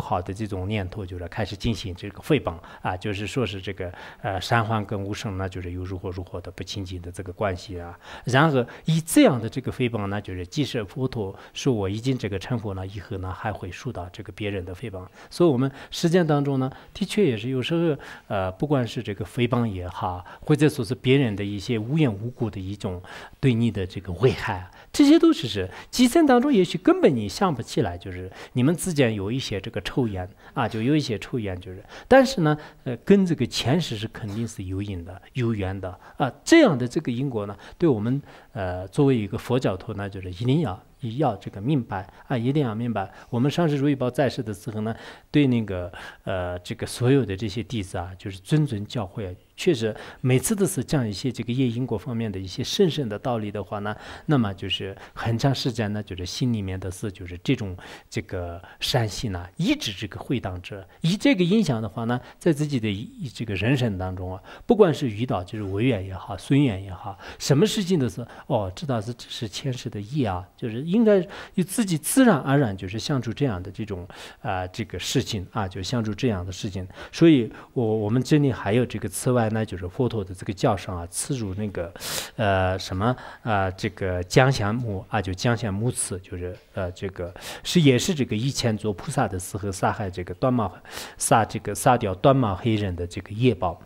不好的这种念头，就是开始进行这个诽谤啊，就是说是这个呃三幻跟无生呢，就是有如何如何的不亲近的这个关系啊。然后以这样的这个诽谤呢，就是即使佛陀说我已经这个成佛了以后呢，还会受到这个别人的诽谤。所以，我们实践当中呢，的确也是有时候呃，不管是这个诽谤也好，或者说是别人的一些无缘无故的一种对你的这个危害啊，这些都是是基层当中也许根本你想不起来，就是你们之间有一些这个。抽烟啊，就有一些抽烟，就是，但是呢，呃，跟这个前世是肯定是有因的、有缘的啊。这样的这个因果呢，对我们呃，作为一个佛教徒呢，就是一定要一要这个明白啊，一定要明白。我们上师如意宝在世的时候呢，对那个呃，这个所有的这些弟子啊，就是谆谆教诲。确实，每次都是讲一些这个业因国方面的一些神圣的道理的话呢，那么就是很长时间呢，就是心里面的事，就是这种这个善性呢，一直这个会荡着以这个影响的话呢，在自己的这个人生当中啊，不管是遇到就是文远也好，孙远也好，什么事情都是哦，知道是只是前世的业啊，就是应该有自己自然而然就是像出这样的这种啊这个事情啊，就像出这样的事情，所以我我们这里还有这个此外。那就是佛陀的这个教声啊，赐入那个，呃，什么呃，这个江贤母啊，就江贤母刺，就是呃，这个是也是这个以前做菩萨的时候杀害这个断毛杀这个杀掉断毛黑人的这个业报。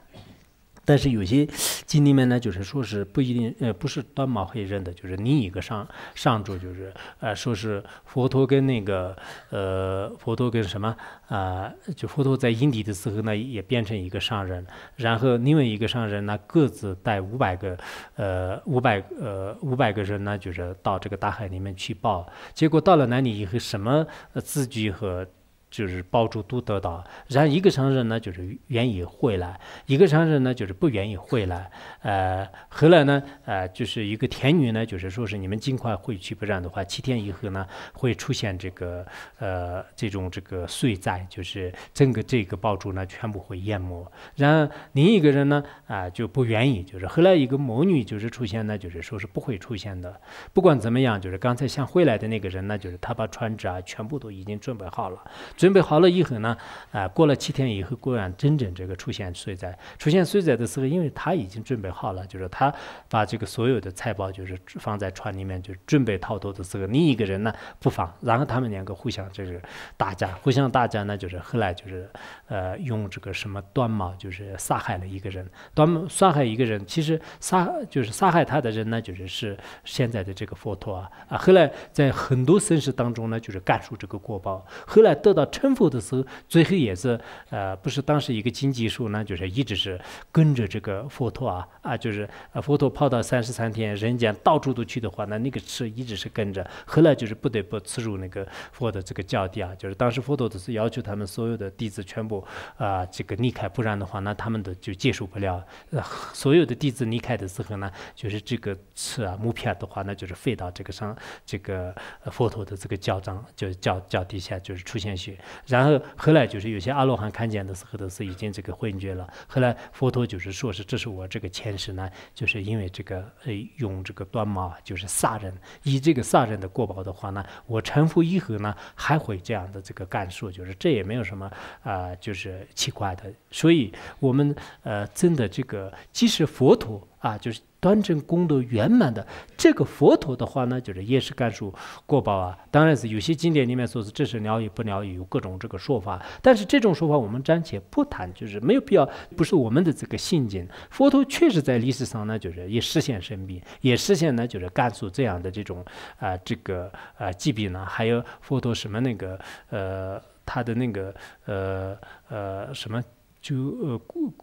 但是有些经里面呢，就是说是不一定，呃，不是端毛黑刃的，就是另一个上上主，就是呃，说是佛陀跟那个呃，佛陀跟什么啊？就佛陀在阴底的时候呢，也变成一个商人，然后另外一个商人呢，各自带五百个呃，五百呃，五百个人呢，就是到这个大海里面去报，结果到了那里以后，什么字句和。就是宝珠都得到，然后一个商人呢就是愿意回来，一个商人呢就是不愿意回来。呃，后来呢，呃，就是一个天女呢就是说是你们尽快回去，不然的话七天以后呢会出现这个呃这种这个碎灾，就是整个这个宝珠呢全部会淹没。然后另一个人呢啊就不愿意，就是后来一个魔女就是出现呢，就是说是不会出现的。不管怎么样，就是刚才想回来的那个人呢，就是他把船只啊全部都已经准备好了。准备好了以后呢，呃，过了七天以后，果然真正这个出现水灾。出现水灾的时候，因为他已经准备好了，就是他把这个所有的财宝就是放在船里面，就准备逃脱的时候，另一个人呢不放，然后他们两个互相就是打架，互相打架呢，就是后来就是呃用这个什么短矛就是杀害了一个人，短杀害一个人，其实杀就是杀害他的人呢，就是是现在的这个佛陀啊啊。后来在很多生世当中呢，就是概述这个过报，后来得到。成佛的时候，最后也是，呃，不是当时一个经济树呢，就是一直是跟着这个佛陀啊，啊，就是佛陀跑到三十三天人间到处都去的话，那那个吃一直是跟着，后来就是不得不吃入那个佛的这个脚底啊，就是当时佛陀都是要求他们所有的弟子全部啊这个离开，不然的话，那他们的就接受不了。呃，所有的弟子离开的时候呢，就是这个吃啊，木片的话，那就是飞到这个上这个佛陀的这个脚掌，就脚脚底下，就是出现血。然后后来就是有些阿罗汉看见的时候都是已经这个昏厥了。后来佛陀就是说是这是我这个前世呢，就是因为这个呃用这个断毛就是杀人，以这个杀人的过报的话呢，我成佛以后呢还会这样的这个感受，就是这也没有什么啊，就是奇怪的。所以，我们呃，真的这个，即使佛陀啊，就是端正功德圆满的这个佛陀的话呢，就是也是干数过报啊。当然是有些经典里面说是这是鸟语不了，有各种这个说法。但是这种说法我们暂且不谈，就是没有必要，不是我们的这个信经。佛陀确实在历史上呢，就是也实现生病，也实现呢，就是干数这样的这种啊，这个啊，疾病呢，还有佛陀什么那个呃，他的那个呃呃什么。就呃，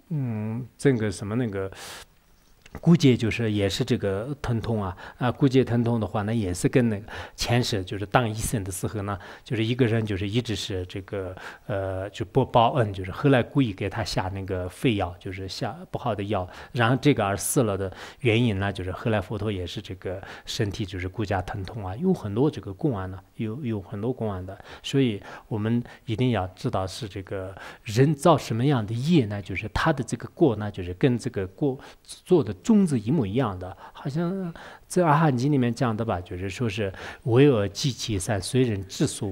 嗯，这个什么那个。估计就是也是这个疼痛啊啊，估计疼痛的话，那也是跟那个前世就是当医生的时候呢，就是一个人就是一直是这个呃就不报恩，就是后来故意给他下那个废药，就是下不好的药。然后这个而死了的原因呢，就是后来佛陀也是这个身体就是骨架疼痛啊，有很多这个公案呢，有有很多公案的，所以我们一定要知道是这个人造什么样的业呢？就是他的这个过呢，就是跟这个过做的。宗旨一模一样的，好像在《阿含经》里面讲的吧，就是说是唯有积其善，随人之所，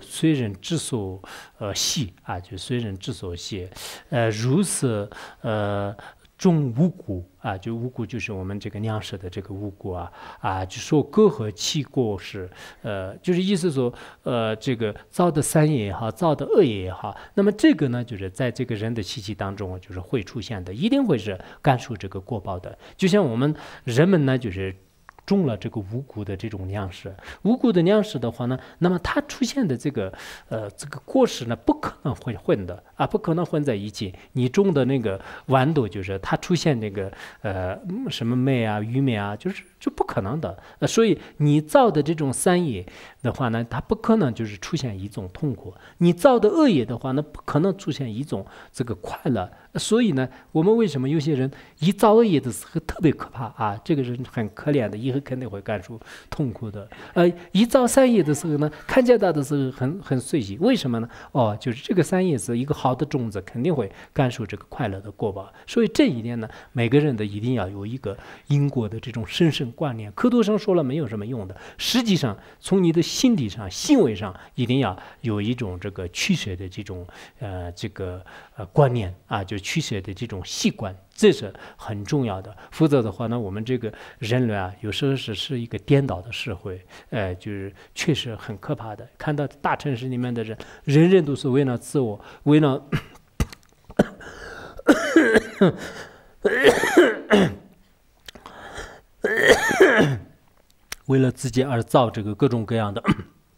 随人之所，呃，喜啊，就随人之所喜，呃，如此，呃。种五谷啊，就五谷就是我们这个粮食的这个五谷啊啊，就说各和气过是，呃，就是意思说，呃，这个造的三业也好，造的恶业也好，那么这个呢，就是在这个人的气息当中，就是会出现的，一定会是感受这个过报的，就像我们人们呢，就是。种了这个五谷的这种粮食，五谷的粮食的话呢，那么它出现的这个呃这个果实呢，不可能会混的啊，不可能混在一起。你种的那个豌豆，就是它出现那个呃什么麦啊、玉米啊，就是就不可能的。呃，所以你造的这种三业。的话呢，它不可能就是出现一种痛苦。你造的恶业的话，那不可能出现一种这个快乐。所以呢，我们为什么有些人一造恶业的时候特别可怕啊？这个人很可怜的，以后肯定会感受痛苦的。呃，一造善业的时候呢，看见到的时候很很随喜。为什么呢？哦，就是这个善业是一个好的种子，肯定会感受这个快乐的过报。所以这一点呢，每个人的一定要有一个因果的这种深深观念。科头生说了没有什么用的，实际上从你的。心理上、行为上一定要有一种这个取舍的这种呃这个呃观念啊，就驱取舍的这种习惯，这是很重要的。否则的话，呢，我们这个人类啊，有时候是是一个颠倒的社会，呃，就是确实很可怕的。看到大城市里面的人，人人都是为了自我，为了。为了自己而造这个各种各样的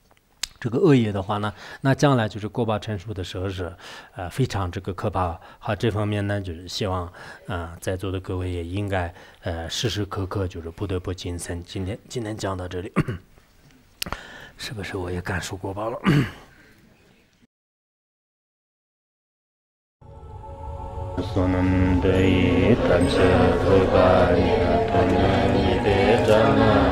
这个恶业的话呢，那将来就是过报成熟的时候是，呃，非常这个可怕。好，这方面呢，就是希望，啊，在座的各位也应该，呃，时时刻刻就是不得不谨慎。今天，今天讲到这里，是不是我也感受过报了？